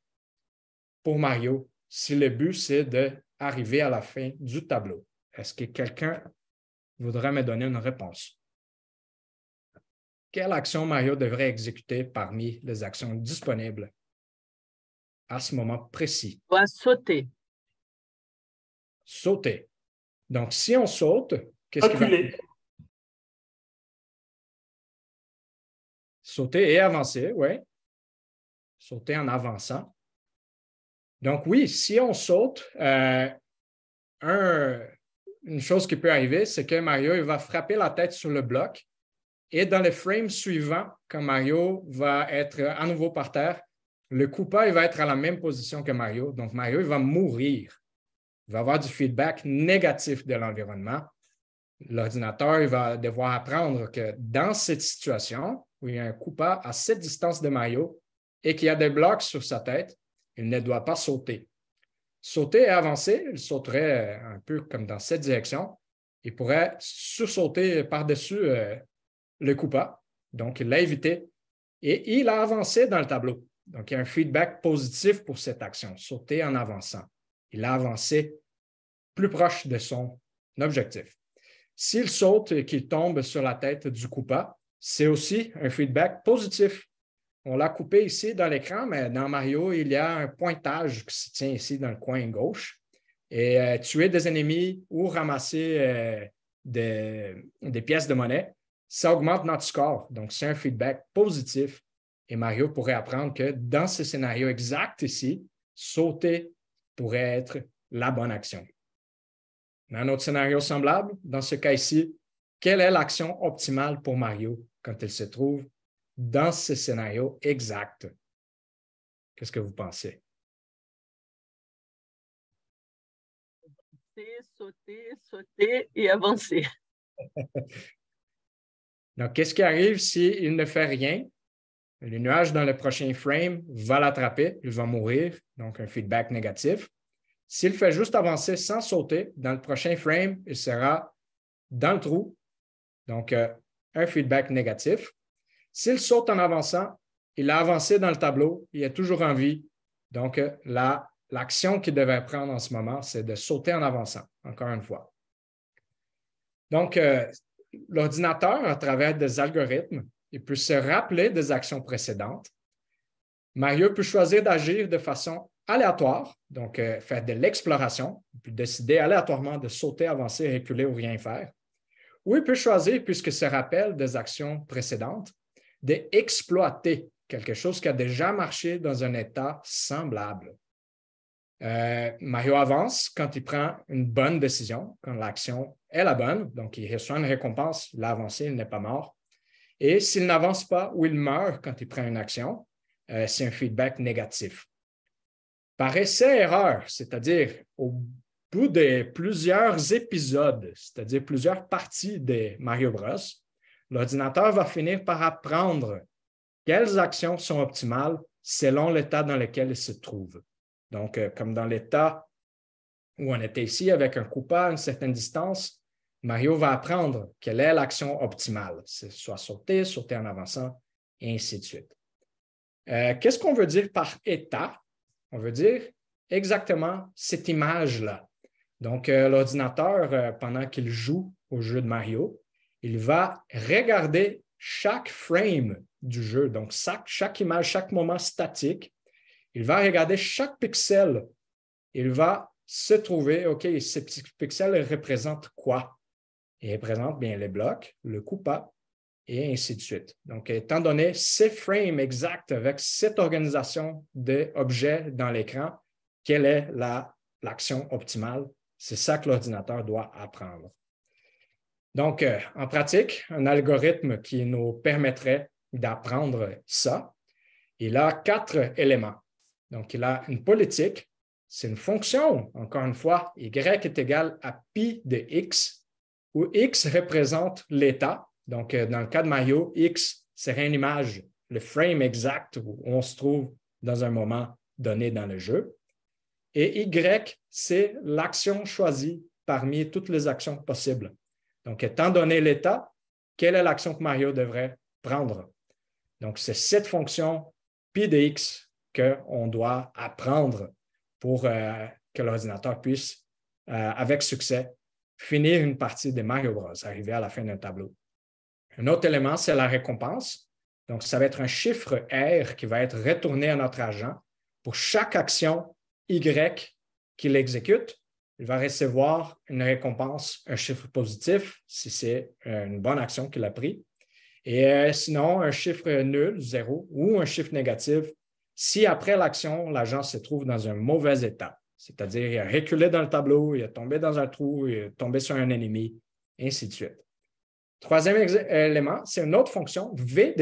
pour Mario si le but c'est d'arriver à la fin du tableau? Est-ce que quelqu'un voudrait me donner une réponse. Quelle action Mario devrait exécuter parmi les actions disponibles à ce moment précis? sauter. Sauter. Donc, si on saute, qu'est-ce qui va Sauter et avancer, oui. Sauter en avançant. Donc, oui, si on saute, euh, un, une chose qui peut arriver, c'est que Mario va frapper la tête sur le bloc et dans le frame suivant, quand Mario va être à nouveau par terre, le coupa il va être à la même position que Mario. Donc Mario il va mourir. Il va avoir du feedback négatif de l'environnement. L'ordinateur va devoir apprendre que dans cette situation où il y a un coupa à cette distance de Mario et qu'il y a des blocs sur sa tête, il ne doit pas sauter. Sauter et avancer, il sauterait euh, un peu comme dans cette direction. Il pourrait sursauter par-dessus euh, le coupa. Donc, il l'a évité et il a avancé dans le tableau. Donc, il y a un feedback positif pour cette action, sauter en avançant. Il a avancé plus proche de son objectif. S'il saute et qu'il tombe sur la tête du coupa, c'est aussi un feedback positif on l'a coupé ici dans l'écran, mais dans Mario, il y a un pointage qui se tient ici dans le coin gauche. Et euh, tuer des ennemis ou ramasser euh, des, des pièces de monnaie, ça augmente notre score. Donc, c'est un feedback positif. Et Mario pourrait apprendre que dans ce scénario exact ici, sauter pourrait être la bonne action. Dans un autre scénario semblable, dans ce cas ici, quelle est l'action optimale pour Mario quand il se trouve dans ce scénario exact. Qu'est-ce que vous pensez? Sauter, sauter et avancer. (laughs) Donc, qu'est-ce qui arrive s'il ne fait rien? Le nuage dans le prochain frame va l'attraper, il va mourir, donc un feedback négatif. S'il fait juste avancer sans sauter, dans le prochain frame, il sera dans le trou, donc euh, un feedback négatif. S'il saute en avançant, il a avancé dans le tableau, il est toujours en vie. Donc, euh, l'action qu'il devait prendre en ce moment, c'est de sauter en avançant, encore une fois. Donc, euh, l'ordinateur, à travers des algorithmes, il peut se rappeler des actions précédentes. Mario peut choisir d'agir de façon aléatoire, donc euh, faire de l'exploration, puis décider aléatoirement de sauter, avancer, reculer ou rien faire. Ou il peut choisir, puisque se rappelle des actions précédentes, d'exploiter quelque chose qui a déjà marché dans un état semblable. Euh, Mario avance quand il prend une bonne décision, quand l'action est la bonne, donc il reçoit une récompense, il a avancé, il n'est pas mort. Et s'il n'avance pas ou il meurt quand il prend une action, euh, c'est un feedback négatif. Par essai-erreur, c'est-à-dire au bout de plusieurs épisodes, c'est-à-dire plusieurs parties de Mario Bros, l'ordinateur va finir par apprendre quelles actions sont optimales selon l'état dans lequel il se trouve. Donc, euh, comme dans l'état où on était ici avec un coup à une certaine distance, Mario va apprendre quelle est l'action optimale, soit sauter, sauter en avançant, et ainsi de suite. Euh, qu'est-ce qu'on veut dire par état? On veut dire exactement cette image-là. Donc, euh, l'ordinateur, pendant qu'il joue au jeu de Mario, il va regarder chaque frame du jeu, donc chaque, image, chaque moment statique. Il va regarder chaque pixel. Il va se trouver, OK, ces petits pixels représentent quoi? Ils représentent bien les blocs, le coupable et ainsi de suite. Donc, étant donné ces frames exacts avec cette organisation d'objets dans l'écran, quelle est l'action optimale? C'est ça que l'ordinateur doit apprendre. Donc, euh, en pratique, un algorithme qui nous permettrait d'apprendre ça, il a quatre éléments. Donc, il a une politique, c'est une fonction, encore une fois, y est égal à pi de x, où x représente l'état. Donc, euh, dans le cas de Mario, x serait une image, le frame exact où on se trouve dans un moment donné dans le jeu. Et y, c'est l'action choisie parmi toutes les actions possibles. Donc, étant donné l'état, quelle est l'action que Mario devrait prendre? Donc, c'est cette fonction pi de x qu'on doit apprendre pour euh, que l'ordinateur puisse, euh, avec succès, finir une partie de Mario Bros, arriver à la fin d'un tableau. Un autre élément, c'est la récompense. Donc, ça va être un chiffre R qui va être retourné à notre agent pour chaque action Y qu'il exécute il va recevoir une récompense, un chiffre positif, si c'est euh, une bonne action qu'il a prise. Et euh, sinon, un chiffre nul, zéro, ou un chiffre négatif, si après l'action, l'agent se trouve dans un mauvais état, c'est-à-dire il a reculé dans le tableau, il a tombé dans un trou, il est tombé sur un ennemi, et ainsi de suite. Troisième élément, c'est une autre fonction, V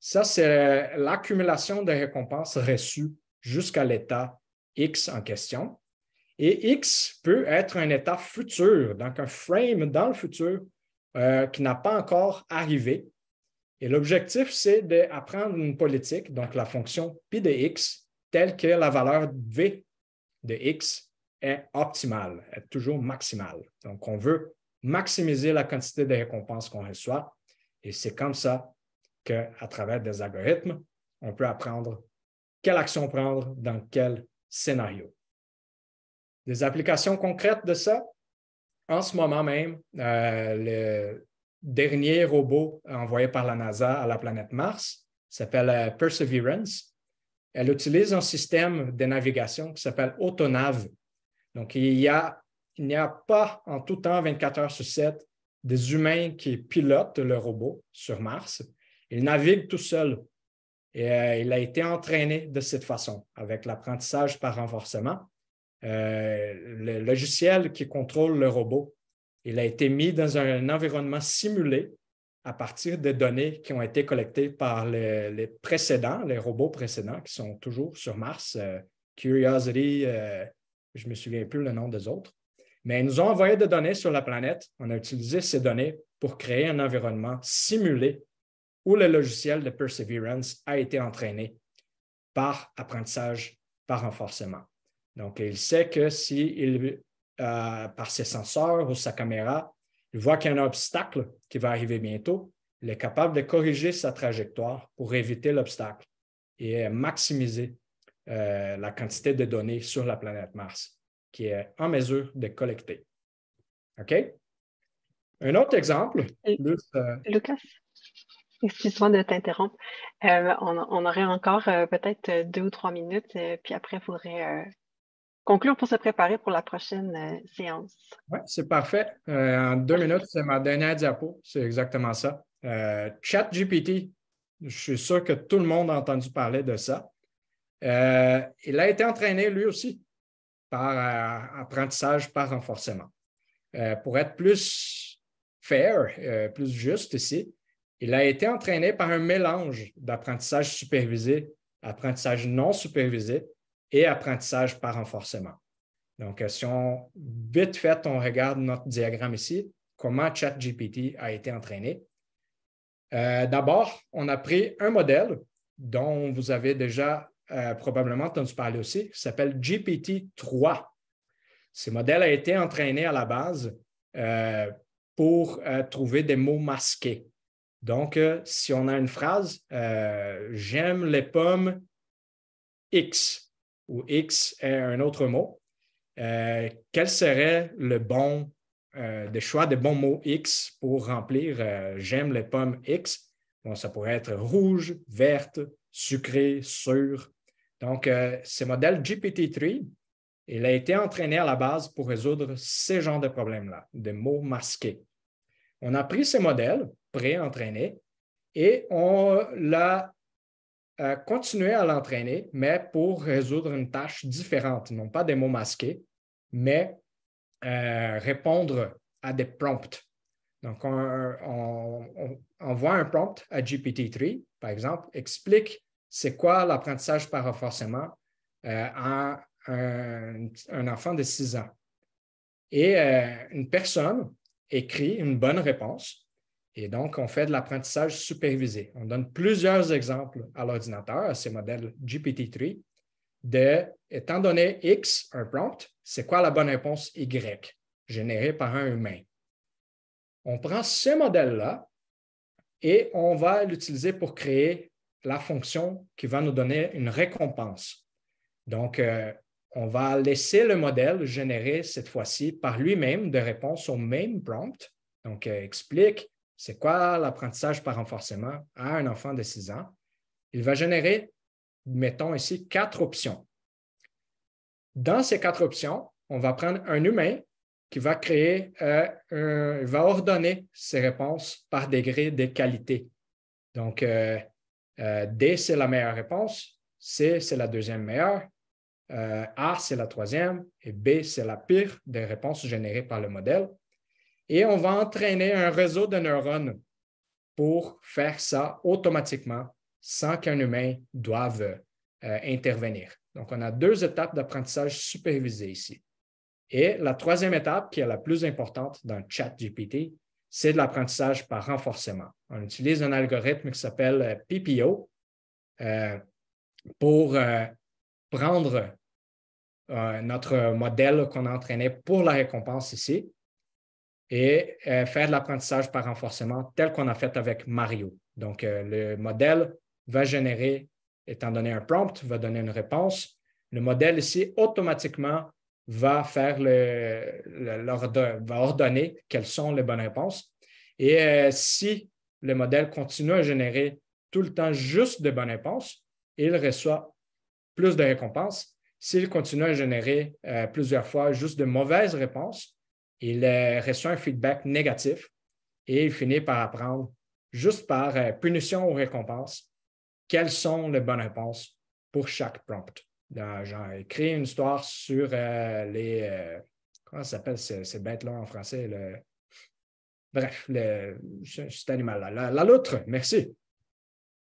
Ça, c'est euh, l'accumulation de récompenses reçues jusqu'à l'état X en question. Et X peut être un état futur, donc un frame dans le futur euh, qui n'a pas encore arrivé. Et l'objectif, c'est d'apprendre une politique, donc la fonction pi de X, telle que la valeur V de X est optimale, est toujours maximale. Donc, on veut maximiser la quantité de récompenses qu'on reçoit. Et c'est comme ça qu'à travers des algorithmes, on peut apprendre quelle action prendre dans quel scénario. Des applications concrètes de ça? En ce moment même, euh, le dernier robot envoyé par la NASA à la planète Mars s'appelle euh, Perseverance. Elle utilise un système de navigation qui s'appelle Autonave. Donc, il n'y a, pas en tout temps, 24 heures sur 7, des humains qui pilotent le robot sur Mars. Il navigue tout seul. Et euh, il a été entraîné de cette façon, avec l'apprentissage par renforcement. Euh, le logiciel qui contrôle le robot, il a été mis dans un environnement simulé à partir des données qui ont été collectées par les, précédents, les robots précédents qui sont toujours sur Mars, euh, Curiosity, euh, je ne me souviens plus le nom des autres. Mais ils nous ont envoyé des données sur la planète. On a utilisé ces données pour créer un environnement simulé où le logiciel de Perseverance a été entraîné par apprentissage, par renforcement. Donc, il sait que si il, euh, par ses senseurs ou sa caméra, il voit qu'il y a un obstacle qui va arriver bientôt, il est capable de corriger sa trajectoire pour éviter l'obstacle et maximiser euh, la quantité de données sur la planète Mars, qui est en mesure de collecter. OK? Un autre exemple. Euh, Lucas, excuse-moi de t'interrompre. on, on, aurait encore peut-être deux ou trois minutes, puis après, il faudrait conclure pour se préparer pour la prochaine euh, séance. Oui, c'est parfait. Euh, en deux minutes, c'est ma dernière diapo. C'est exactement ça. Euh, Chat GPT, je suis sûr que tout le monde a entendu parler de ça. il a été entraîné lui aussi par apprentissage par renforcement. pour être plus fair, plus juste ici, il a été entraîné par un mélange d'apprentissage supervisé, apprentissage non supervisé et apprentissage par renforcement. Donc, euh, si on, vite fait, on regarde notre diagramme ici, comment ChatGPT a été entraîné. Euh, d'abord, on a pris un modèle dont vous avez déjà euh, probablement entendu parler aussi, qui s'appelle GPT-3. Ce modèle a été entraîné à la base pour trouver des mots masqués. Donc, si on a une phrase, j'aime les pommes X, où X est un autre mot, euh, quel serait le bon euh, choix de bons mots X pour remplir euh, j'aime les pommes X? Bon, ça pourrait être rouge, verte, sucré, sûr. Donc, euh, ce modèle GPT-3, il a été entraîné à la base pour résoudre ce genre de problèmes-là, des mots masqués. On a pris ce modèle pré-entraîné et on l'a euh, continuer à l'entraîner, mais pour résoudre une tâche différente, non pas des mots masqués, mais euh, répondre à des prompts. Donc, on, envoie un prompt à GPT-3, par exemple, explique c'est quoi l'apprentissage par renforcement euh, à un, un, enfant de 6 ans. Et une personne écrit une bonne réponse et donc, on fait de l'apprentissage supervisé. On donne plusieurs exemples à l'ordinateur, à ces modèles GPT-3, de, étant donné X, un prompt, c'est quoi la bonne réponse Y, générée par un humain. On prend ce modèle-là et on va l'utiliser pour créer la fonction qui va nous donner une récompense. Donc, euh, on va laisser le modèle générer cette fois-ci par lui-même de réponse au même prompt. Donc, euh, explique c'est quoi l'apprentissage par renforcement à un enfant de 6 ans, il va générer, mettons ici, quatre options. Dans ces quatre options, on va prendre un humain qui va créer, euh, va ordonner ses réponses par degré de qualité. Donc, euh, euh, D, c'est la meilleure réponse, C, c'est la deuxième meilleure, A, c'est la troisième, et B, c'est la pire des réponses générées par le modèle et on va entraîner un réseau de neurones pour faire ça automatiquement sans qu'un humain doive euh, intervenir. Donc, on a deux étapes d'apprentissage supervisées ici. Et la troisième étape, qui est la plus importante dans ChatGPT, c'est de l'apprentissage par renforcement. On utilise un algorithme qui s'appelle euh, PPO euh, pour prendre notre modèle qu'on a entraîné pour la récompense ici et euh, faire de l'apprentissage par renforcement tel qu'on a fait avec Mario. Donc, euh, le modèle va générer, étant donné un prompt, va donner une réponse. Le modèle ici, automatiquement, va faire va ordonner quelles sont les bonnes réponses. Et euh, si le modèle continue à générer tout le temps juste de bonnes réponses, il reçoit plus de récompenses. S'il continue à générer plusieurs fois juste de mauvaises réponses, il euh, reçoit un feedback négatif et il finit par apprendre, juste par euh, punition ou récompense, quelles sont les bonnes réponses pour chaque prompt. genre, écrire une histoire sur euh, les. comment ça s'appelle ces, bêtes-là en français? bref, le, cet animal-là. La, loutre, merci.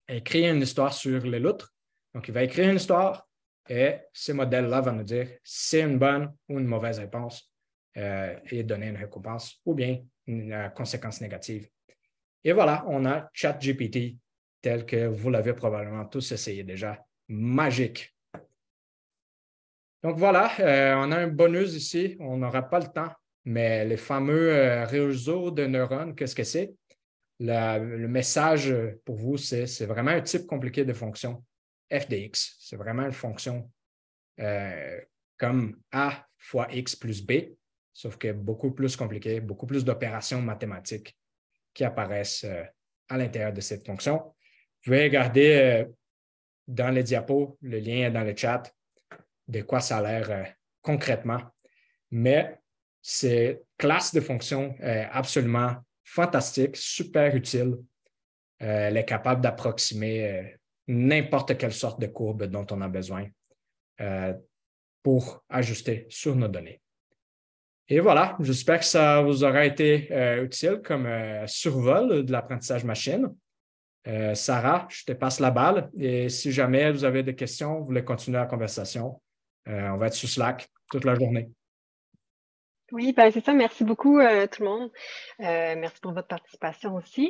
Écrire une histoire sur les loutres. Donc, il va écrire une histoire et ces modèles-là va nous dire si c'est une bonne ou une mauvaise réponse euh, et donner une récompense ou bien une euh, conséquence négative. Et voilà, on a ChatGPT tel que vous l'avez probablement tous essayé déjà. Magique. Donc voilà, euh, on a un bonus ici. On n'aura pas le temps, mais les fameux réseau réseaux de neurones, qu'est-ce que c'est? le message pour vous, c'est, c'est vraiment un type compliqué de fonction fdx. C'est vraiment une fonction comme a fois x plus b sauf que beaucoup plus compliqué, beaucoup plus d'opérations mathématiques qui apparaissent euh, à l'intérieur de cette fonction. Vous pouvez regarder euh, dans les diapos, le lien est dans le chat, de quoi ça a l'air euh, concrètement. Mais c'est classe de fonction, absolument fantastique, super utile. elle est capable d'approximer n'importe quelle sorte de courbe dont on a besoin pour ajuster sur nos données. Et voilà, j'espère que ça vous aura été euh, utile comme euh, survol de l'apprentissage machine. Euh, Sarah, je te passe la balle et si jamais vous avez des questions, vous voulez continuer la conversation, on va être sur Slack toute la journée. Oui, ben c'est ça. Merci beaucoup tout le monde. merci pour votre participation aussi.